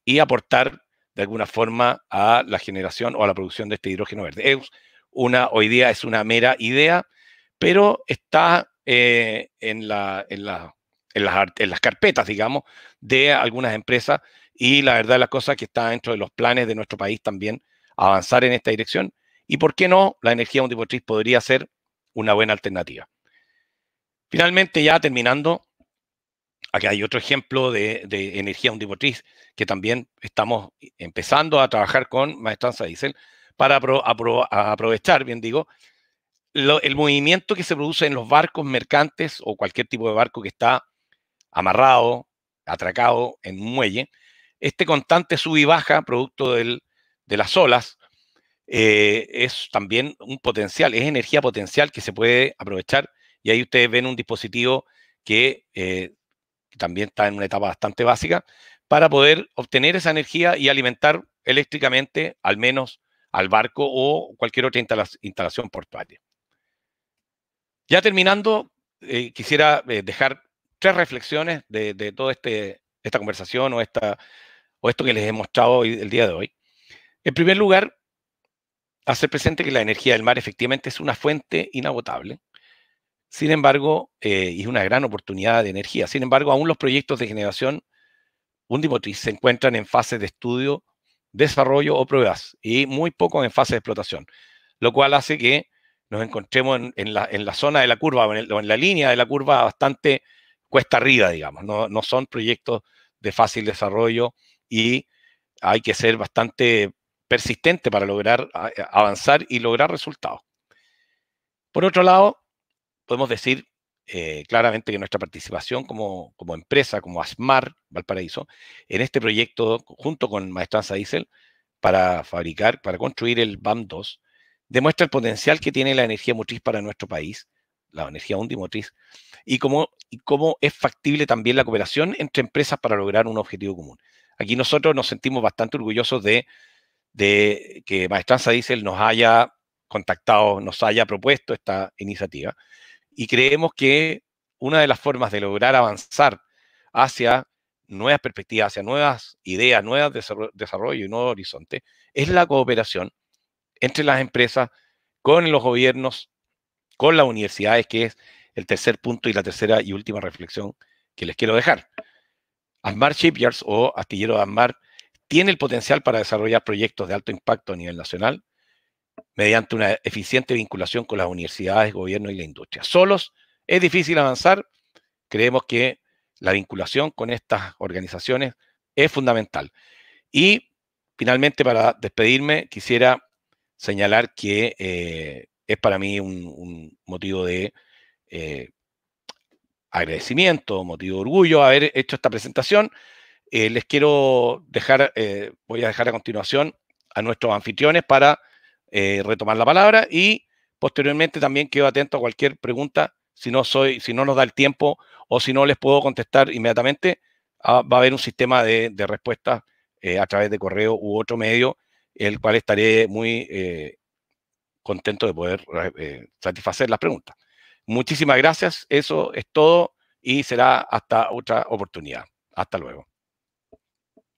Speaker 3: y aportar de alguna forma a la generación o a la producción de este hidrógeno verde. una, hoy día es una mera idea, pero está eh, en, las, carpetas, digamos, de algunas empresas y la verdad la cosa que está dentro de los planes de nuestro país también avanzar en esta dirección y por qué no la energía multimotriz podría ser una buena alternativa. Finalmente, ya terminando, aquí hay otro ejemplo de, energía undimotriz que también estamos empezando a trabajar con Maestranza Diesel para aprovechar, bien digo, el movimiento que se produce en los barcos mercantes o cualquier tipo de barco que está amarrado, atracado en un muelle, este constante sub y baja producto de las olas eh, es también un potencial, es energía potencial que se puede aprovechar y ahí ustedes ven un dispositivo que eh, también está en una etapa bastante básica para poder obtener esa energía y alimentar eléctricamente al menos al barco o cualquier otra instalación portuaria. Ya terminando, eh, quisiera eh, dejar tres reflexiones de, toda este, esta conversación o, esta, o esto que les he mostrado hoy, el día de hoy. En primer lugar, hacer presente que la energía del mar efectivamente es una fuente inagotable sin embargo, eh, es una gran oportunidad de energía. Sin embargo, aún los proyectos de generación undimotriz se encuentran en fase de estudio, desarrollo o pruebas y muy pocos en fase de explotación, lo cual hace que nos encontremos en, la, zona de la curva o en, la línea de la curva bastante cuesta arriba, digamos. No, no son proyectos de fácil desarrollo y hay que ser bastante persistente para lograr avanzar y lograr resultados. Por otro lado, podemos decir eh, claramente que nuestra participación como, empresa, como ASMAR Valparaíso, en este proyecto junto con Maestranza Diesel para fabricar, para construir el BAM2, demuestra el potencial que tiene la energía motriz para nuestro país, la energía undimotriz, y cómo, y cómo es factible también la cooperación entre empresas para lograr un objetivo común. Aquí nosotros nos sentimos bastante orgullosos de, de que Maestranza Diesel nos haya contactado, nos haya propuesto esta iniciativa y creemos que una de las formas de lograr avanzar hacia nuevas perspectivas, hacia nuevas ideas, nuevos desarrollo y nuevo horizonte es la cooperación entre las empresas, con los gobiernos, con las universidades, que es el tercer punto y la tercera y última reflexión que les quiero dejar. Asmar Shipyards o Astillero de Ambar tiene el potencial para desarrollar proyectos de alto impacto a nivel nacional mediante una eficiente vinculación con las universidades, gobierno y la industria. Solos es difícil avanzar. Creemos que la vinculación con estas organizaciones es fundamental. Y finalmente, para despedirme, quisiera señalar que eh, es para mí un, motivo de eh, agradecimiento, motivo de orgullo haber hecho esta presentación. Eh, les quiero dejar, voy a dejar a continuación a nuestros anfitriones para eh, retomar la palabra y posteriormente también quedo atento a cualquier pregunta. Si no, soy, si no nos da el tiempo o si no les puedo contestar inmediatamente, ah, va a haber un sistema de, de respuestas eh, a través de correo u otro medio, el cual estaré muy eh, contento de poder satisfacer las preguntas. Muchísimas gracias, eso es todo y será hasta otra oportunidad. Hasta luego.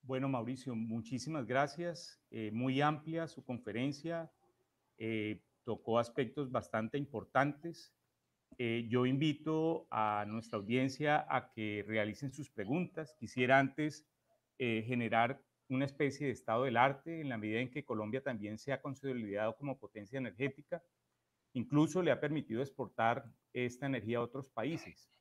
Speaker 2: Bueno, Mauricio, muchísimas gracias. Eh, muy amplia su conferencia. Eh, tocó aspectos bastante importantes. Eh, yo invito a nuestra audiencia a que realicen sus preguntas. Quisiera antes generar una especie de estado del arte en la medida en que Colombia también se ha consolidado como potencia energética. Incluso le ha permitido exportar esta energía a otros países.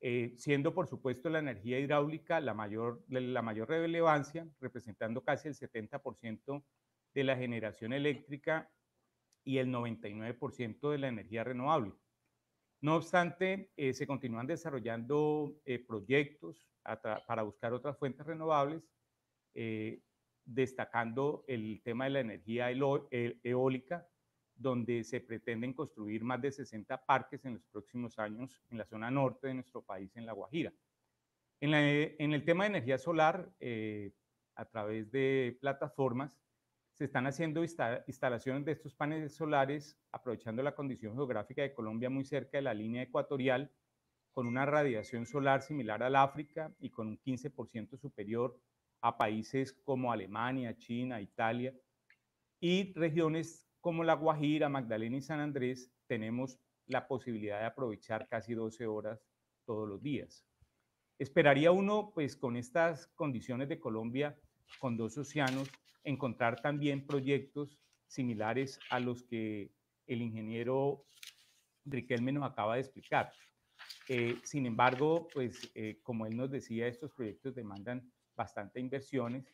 Speaker 2: Eh, siendo por supuesto la energía hidráulica la mayor, la mayor relevancia, representando casi el 70% de la generación eléctrica y el 99% de la energía renovable. No obstante, eh, se continúan desarrollando eh, proyectos para buscar otras fuentes renovables, destacando el tema de la energía e, eólica, donde se pretenden construir más de 60 parques en los próximos años en la zona norte de nuestro país, en La Guajira. En, el tema de energía solar, eh, a través de plataformas, se están haciendo instalaciones de estos paneles solares, aprovechando la condición geográfica de Colombia muy cerca de la línea ecuatorial, con una radiación solar similar al África y con un 15% superior a países como Alemania, China, Italia y regiones como La Guajira, Magdalena y San Andrés, tenemos la posibilidad de aprovechar casi 12 horas todos los días. Esperaría uno, pues con estas condiciones de Colombia, con dos océanos, encontrar también proyectos similares a los que el ingeniero Riquelme nos acaba de explicar. Eh, sin embargo, pues eh, como él nos decía, estos proyectos demandan bastante inversiones,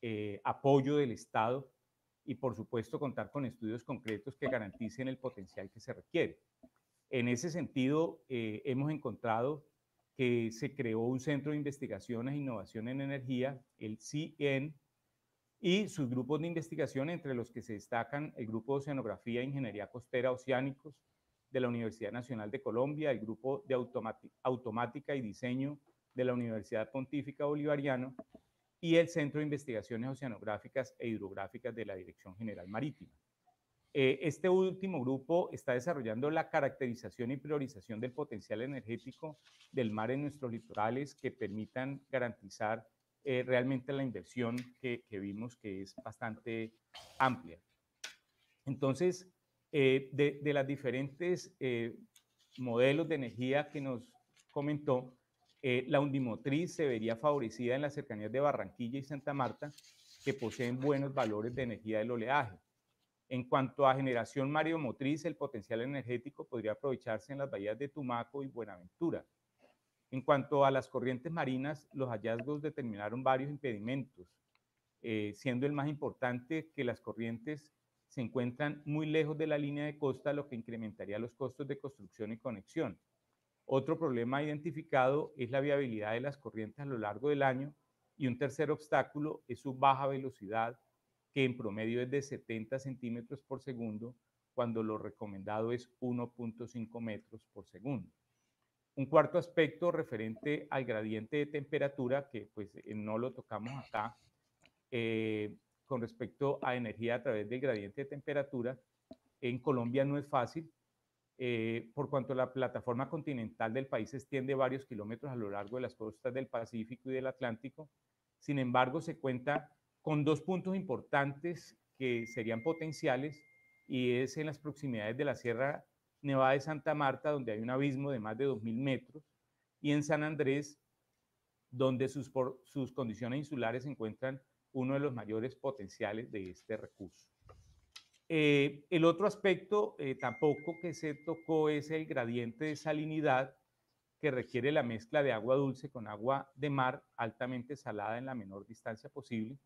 Speaker 2: eh, apoyo del Estado y por supuesto contar con estudios concretos que garanticen el potencial que se requiere. En ese sentido, eh, hemos encontrado que se creó un centro de investigación e innovación en energía, el CIEN, y sus grupos de investigación, entre los que se destacan el Grupo de Oceanografía e Ingeniería Costera Oceánicos de la Universidad Nacional de Colombia, el Grupo de Automática y Diseño de la Universidad Pontífica Bolivariana y el Centro de Investigaciones Oceanográficas e Hidrográficas de la Dirección General Marítima. Eh, este último grupo está desarrollando la caracterización y priorización del potencial energético del mar en nuestros litorales que permitan garantizar eh, realmente la inversión que, vimos que es bastante amplia. Entonces, eh, de, de, las diferentes modelos de energía que nos comentó, eh, la undimotriz se vería favorecida en las cercanías de Barranquilla y Santa Marta, que poseen buenos valores de energía del oleaje. En cuanto a generación mareomotriz, el potencial energético podría aprovecharse en las bahías de Tumaco y Buenaventura. En cuanto a las corrientes marinas, los hallazgos determinaron varios impedimentos, eh, siendo el más importante que las corrientes se encuentran muy lejos de la línea de costa, lo que incrementaría los costos de construcción y conexión. Otro problema identificado es la viabilidad de las corrientes a lo largo del año y un tercer obstáculo es su baja velocidad, que en promedio es de 70 centímetros por segundo, cuando lo recomendado es 1.5 metros por segundo. Un cuarto aspecto referente al gradiente de temperatura, que pues eh, no lo tocamos acá, eh, con respecto a energía a través del gradiente de temperatura, en Colombia no es fácil, eh, por cuanto la plataforma continental del país se extiende varios kilómetros a lo largo de las costas del Pacífico y del Atlántico. Sin embargo, se cuenta con dos puntos importantes que serían potenciales y es en las proximidades de la Sierra Nevada de Santa Marta, donde hay un abismo de más de 2.000 metros, y en San Andrés, donde sus, sus condiciones insulares encuentran uno de los mayores potenciales de este recurso. Eh, el otro aspecto eh, tampoco que se tocó es el gradiente de salinidad que requiere la mezcla de agua dulce con agua de mar altamente salada en la menor distancia posible.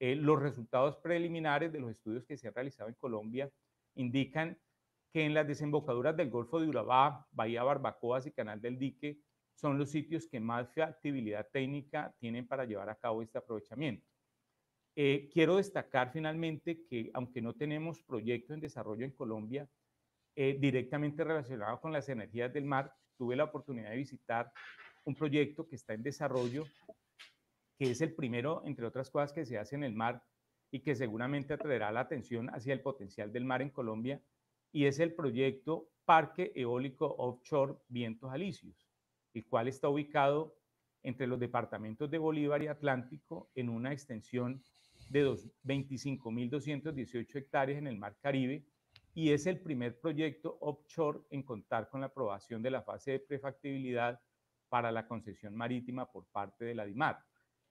Speaker 2: Eh, los resultados preliminares de los estudios que se han realizado en Colombia indican que en las desembocaduras del Golfo de Urabá, Bahía Barbacoas y Canal del Dique son los sitios que más factibilidad técnica tienen para llevar a cabo este aprovechamiento. Eh, quiero destacar finalmente que aunque no tenemos proyecto en desarrollo en Colombia eh, directamente relacionado con las energías del mar, tuve la oportunidad de visitar un proyecto que está en desarrollo, que es el primero, entre otras cosas, que se hace en el mar y que seguramente atraerá la atención hacia el potencial del mar en Colombia, y es el proyecto Parque Eólico Offshore Vientos Alicios, el cual está ubicado entre los departamentos de Bolívar y Atlántico en una extensión de 25.218 hectáreas en el Mar Caribe y es el primer proyecto offshore en contar con la aprobación de la fase de prefactibilidad para la concesión marítima por parte de la DIMAR.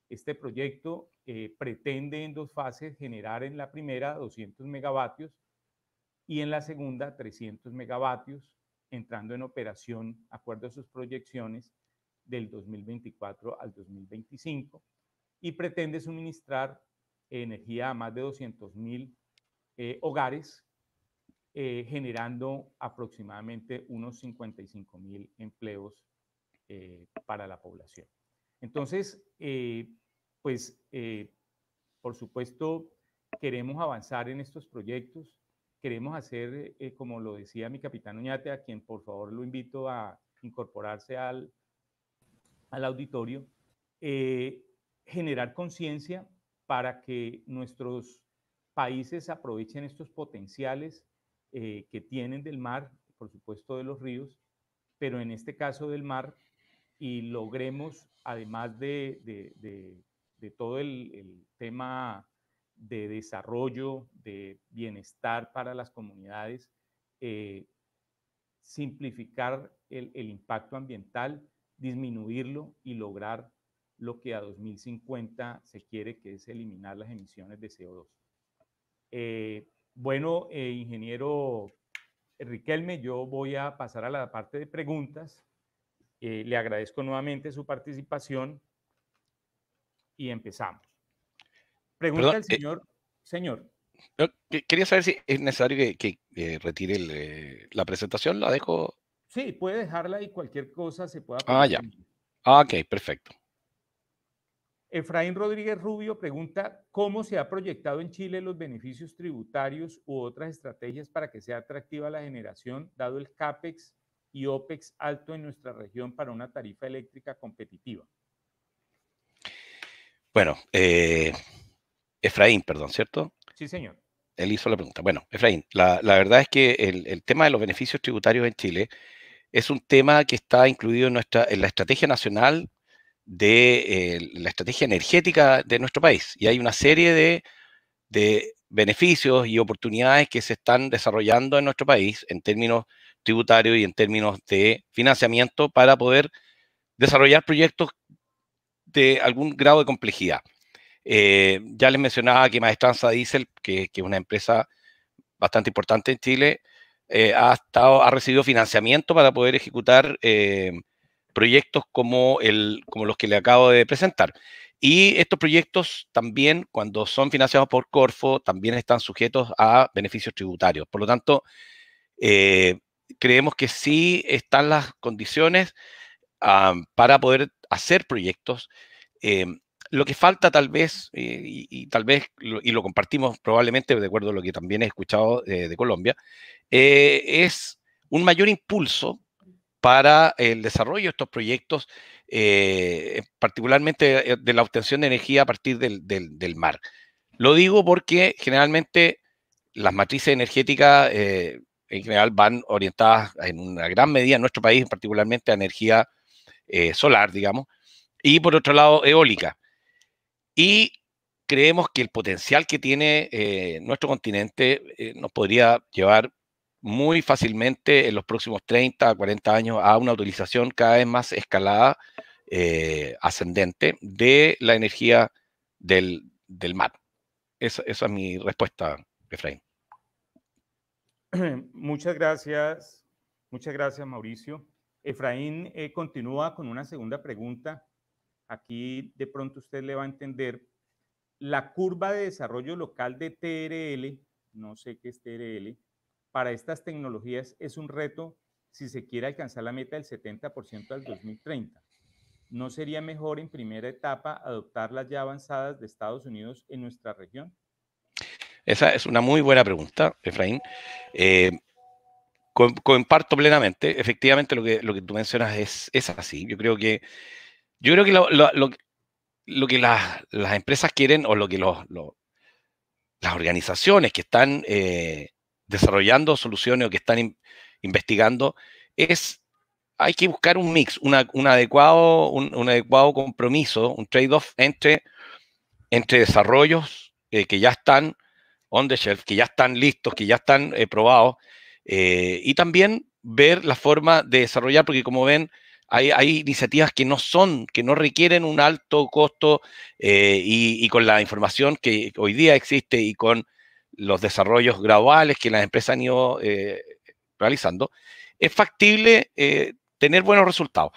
Speaker 2: Este proyecto eh, pretende en dos fases generar en la primera 200 megavatios y en la segunda 300 megavatios, entrando en operación, acuerdo a sus proyecciones, del 2024 al 2025 y pretende suministrar energía a más de 200 mil eh, hogares, eh, generando aproximadamente unos 55 mil empleos eh, para la población. Entonces, pues, por supuesto, queremos avanzar en estos proyectos, queremos hacer, como lo decía mi capitán Uñate, a quien por favor lo invito a incorporarse al, al auditorio, generar conciencia para que nuestros países aprovechen estos potenciales eh, que tienen del mar, por supuesto de los ríos, pero en este caso del mar, y logremos, además de, todo el, tema de desarrollo, de bienestar para las comunidades, eh, simplificar el impacto ambiental, disminuirlo y lograr lo que a 2050 se quiere, que es eliminar las emisiones de CO2. Eh, bueno, eh, ingeniero Riquelme, yo voy a pasar a la parte de preguntas. Eh, le agradezco nuevamente su participación y empezamos. Pregunta del al señor. señor.
Speaker 3: Quería saber si es necesario que, retire la presentación, la dejo.
Speaker 2: Sí, puede dejarla y cualquier cosa se pueda. Ah, ya.
Speaker 3: Ah, ok, perfecto.
Speaker 2: Efraín Rodríguez Rubio pregunta cómo se ha proyectado en Chile los beneficios tributarios u otras estrategias para que sea atractiva la generación, dado el CAPEX y OPEX alto en nuestra región para una tarifa eléctrica competitiva.
Speaker 3: Bueno, eh, Efraín, perdón, ¿cierto? Sí, señor. Él hizo la pregunta. Bueno, Efraín, la, verdad es que el, tema de los beneficios tributarios en Chile es un tema que está incluido en, nuestra, en la Estrategia Nacional de eh, la estrategia energética de nuestro país. Y hay una serie de, beneficios y oportunidades que se están desarrollando en nuestro país en términos tributarios y en términos de financiamiento para poder desarrollar proyectos de algún grado de complejidad. Eh, ya les mencionaba que Maestranza Diesel, que, que es una empresa bastante importante en Chile, eh, ha, ha recibido financiamiento para poder ejecutar proyectos como, el, como los que le acabo de presentar. Y estos proyectos también, cuando son financiados por Corfo, también están sujetos a beneficios tributarios. Por lo tanto, eh, creemos que sí están las condiciones ah, para poder hacer proyectos. Eh, lo que falta tal vez, eh, y, y, tal vez, y lo compartimos probablemente de acuerdo a lo que también he escuchado de Colombia, es un mayor impulso para el desarrollo de estos proyectos, eh, eh, particularmente eh, de la obtención de energía a partir del, mar. Lo digo porque generalmente las matrices energéticas en general van orientadas en una gran medida en nuestro país, particularmente a energía solar, digamos, y por otro lado eólica. Y creemos que el potencial que tiene nuestro continente nos podría llevar muy fácilmente en los próximos 30 a 40 años a una utilización cada vez más escalada, eh, ascendente, de la energía del, mar. Esa, es mi respuesta, Efraín.
Speaker 2: Muchas gracias, muchas gracias, Mauricio. Efraín eh, continúa con una segunda pregunta. Aquí de pronto usted le va a entender. La curva de desarrollo local de TRL, no sé qué es TRL, para estas tecnologías es un reto si se quiere alcanzar la meta del 70% al 2030. ¿No sería mejor en primera etapa adoptar las ya avanzadas de Estados Unidos en nuestra región?
Speaker 3: Esa es una muy buena pregunta, Efraín. Eh, comparto plenamente. Efectivamente, lo que, lo que tú mencionas es, así. Yo creo que, yo creo que lo, que las, empresas quieren o lo que los, las organizaciones que están eh, desarrollando soluciones o que están investigando, es, hay que buscar un mix, un, adecuado, un, adecuado compromiso, un trade-off entre, entre desarrollos eh, que ya están on the shelf, que ya están listos, que ya están eh, probados, eh, y también ver la forma de desarrollar, porque como ven, hay, iniciativas que no son, que no requieren un alto costo y, con la información que hoy día existe y con los desarrollos graduales que las empresas han ido eh, realizando, es factible eh, tener buenos resultados.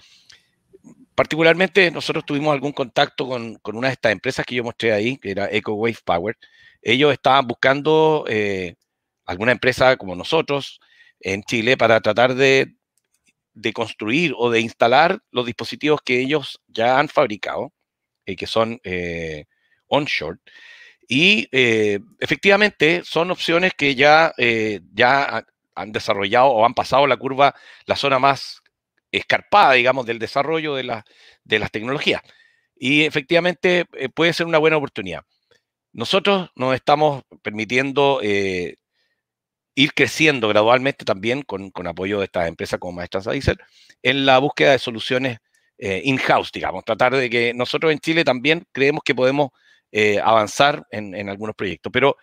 Speaker 3: Particularmente nosotros tuvimos algún contacto con, con, una de estas empresas que yo mostré ahí, que era EcoWave Power. Ellos estaban buscando eh, alguna empresa como nosotros en Chile para tratar de, de, construir o de instalar los dispositivos que ellos ya han fabricado, y que son onshore. Y eh, efectivamente son opciones que ya, eh, ya han desarrollado o han pasado la curva, la zona más escarpada, digamos, del desarrollo de, las de las tecnologías. Y efectivamente eh, puede ser una buena oportunidad. Nosotros nos estamos permitiendo ir creciendo gradualmente también con, con, apoyo de estas empresas como Maestras Diesel en la búsqueda de soluciones in-house, digamos, tratar de que nosotros en Chile también creemos que podemos eh, avanzar en, algunos proyectos. Pero,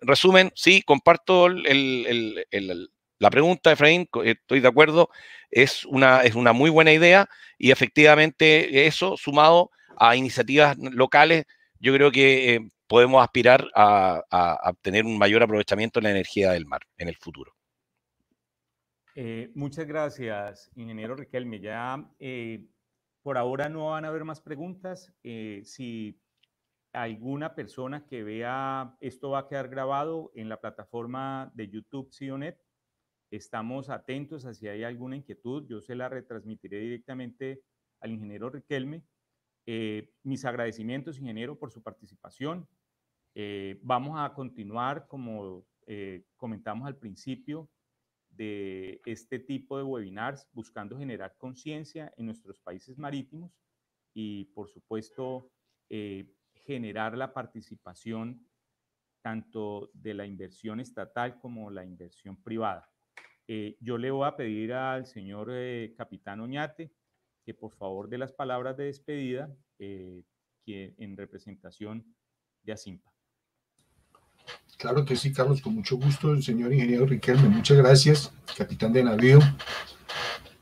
Speaker 3: resumen, sí, comparto la pregunta, Efraín, eh, estoy de acuerdo, es una, es una muy buena idea y efectivamente eso, sumado a iniciativas locales, yo creo que eh, podemos aspirar a, a, tener un mayor aprovechamiento de la energía del mar en el futuro.
Speaker 2: muchas gracias, ingeniero Riquelme. Ya por ahora no van a haber más preguntas. si alguna persona que vea, esto va a quedar grabado en la plataforma de YouTube Sionet. Estamos atentos a si hay alguna inquietud. Yo se la retransmitiré directamente al ingeniero Riquelme. Eh, mis agradecimientos, ingeniero, por su participación. Eh, vamos a continuar, como eh, comentamos al principio, de este tipo de webinars, buscando generar conciencia en nuestros países marítimos y, por supuesto, generar la participación tanto de la inversión estatal como la inversión privada. Eh, yo le voy a pedir al señor eh, capitán Oñate que por favor de las palabras de despedida
Speaker 1: eh, que en representación de ASIMPA. Claro que sí, Carlos, con mucho gusto, señor ingeniero Riquelme, muchas gracias, capitán de navío,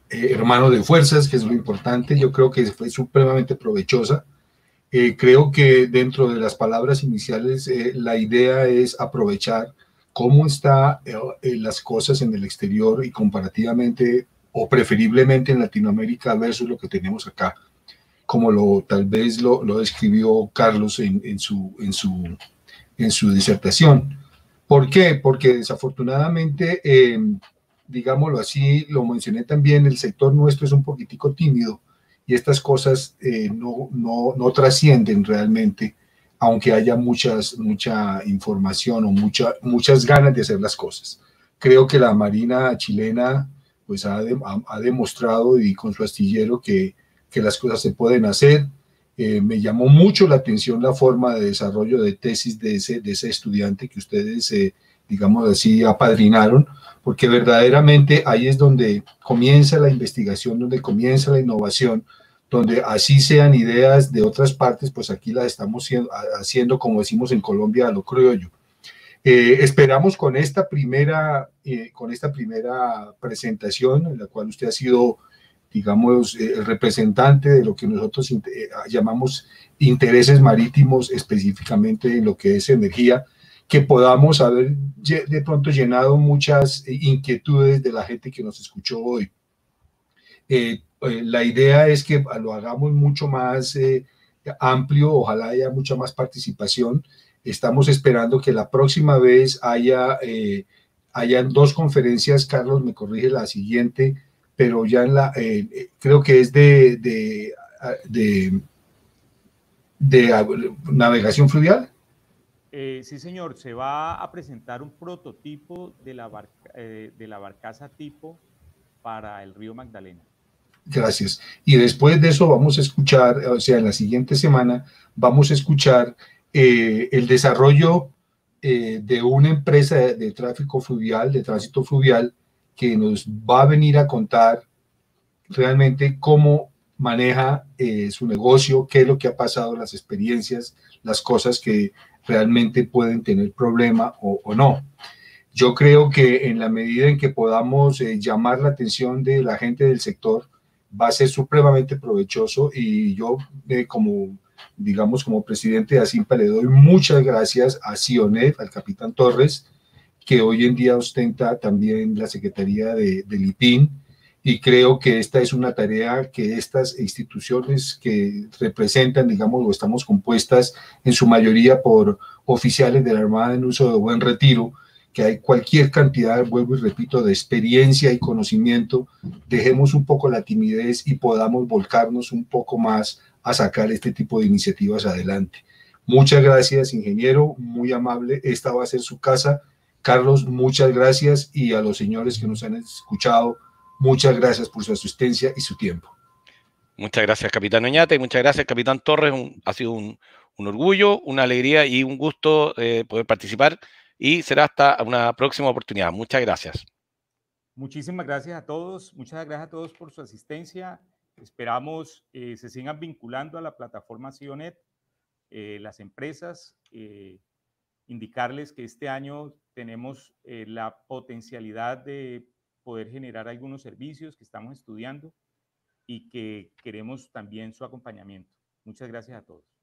Speaker 1: hermano de fuerzas, que es lo importante, yo creo que fue supremamente provechosa eh, creo que dentro de las palabras iniciales eh, la idea es aprovechar cómo están eh, las cosas en el exterior y comparativamente o preferiblemente en Latinoamérica versus lo que tenemos acá, como lo tal vez lo, lo describió Carlos en, en, su, en, su, en su disertación. ¿Por qué? Porque desafortunadamente, digámoslo así, lo mencioné también, el sector nuestro es un poquitico tímido y estas cosas eh, no, trascienden realmente, aunque haya muchas, mucha información o muchas ganas de hacer las cosas. Creo que la Marina chilena pues ha, demostrado y con su astillero que, que las cosas se pueden hacer. Eh, me llamó mucho la atención la forma de desarrollo de tesis de ese, de ese estudiante que ustedes eh, digamos así, apadrinaron, porque verdaderamente ahí es donde comienza la investigación, donde comienza la innovación, donde así sean ideas de otras partes, pues aquí las estamos haciendo, como decimos en Colombia, lo creo yo eh, esperamos con esta, primera, eh, con esta primera presentación, en la cual usted ha sido, digamos, eh, el representante de lo que nosotros llamamos intereses marítimos, específicamente en lo que es energía, que podamos haber de pronto llenado muchas eh, inquietudes de la gente que nos escuchó hoy. Eh, eh, la idea es que ah, lo hagamos mucho más amplio, ojalá haya mucha más participación. Estamos esperando que la próxima vez haya, hayan dos conferencias, Carlos me corrige la siguiente, pero ya en la, creo que es de, de, ah, de ah, navegación fluvial
Speaker 2: eh, sí, señor, se va a presentar un prototipo eh, de la, barcaza tipo para el río Magdalena.
Speaker 1: Gracias. Y después de eso vamos a escuchar, o sea, en la siguiente semana vamos a escuchar eh, el desarrollo de una empresa de, de, tráfico fluvial, de tránsito fluvial, que nos va a venir a contar realmente cómo maneja su negocio, qué es lo que ha pasado, las experiencias, las cosas que realmente pueden tener problema o, no. Yo creo que en la medida en que podamos eh, llamar la atención de la gente del sector, va a ser supremamente provechoso y yo eh, como digamos como presidente de ASIMPA le doy muchas gracias a Sionet, al capitán Torres, que hoy en día ostenta también la Secretaría de, del IPIN, y creo que esta es una tarea que estas instituciones que representan, digamos, o estamos compuestas en su mayoría por oficiales de la Armada en uso de buen retiro, que hay cualquier cantidad, vuelvo y repito, de experiencia y conocimiento, dejemos un poco la timidez y podamos volcarnos un poco más a sacar este tipo de iniciativas adelante. Muchas gracias, ingeniero, muy amable. Esta va a ser su casa. Carlos, muchas gracias y a los señores que nos han escuchado Muchas gracias por su asistencia y su tiempo.
Speaker 3: Muchas gracias, Capitán Oñate, muchas gracias, Capitán Torres. ha sido un, orgullo, una alegría y un gusto eh, poder participar y será hasta una próxima oportunidad. Muchas gracias.
Speaker 2: Muchísimas gracias a todos, muchas gracias a todos por su asistencia. Esperamos que eh, se sigan vinculando a la plataforma Sionet, eh, las empresas, indicarles que este año tenemos la potencialidad de poder generar algunos servicios que estamos estudiando y que queremos también su acompañamiento. Muchas gracias a todos.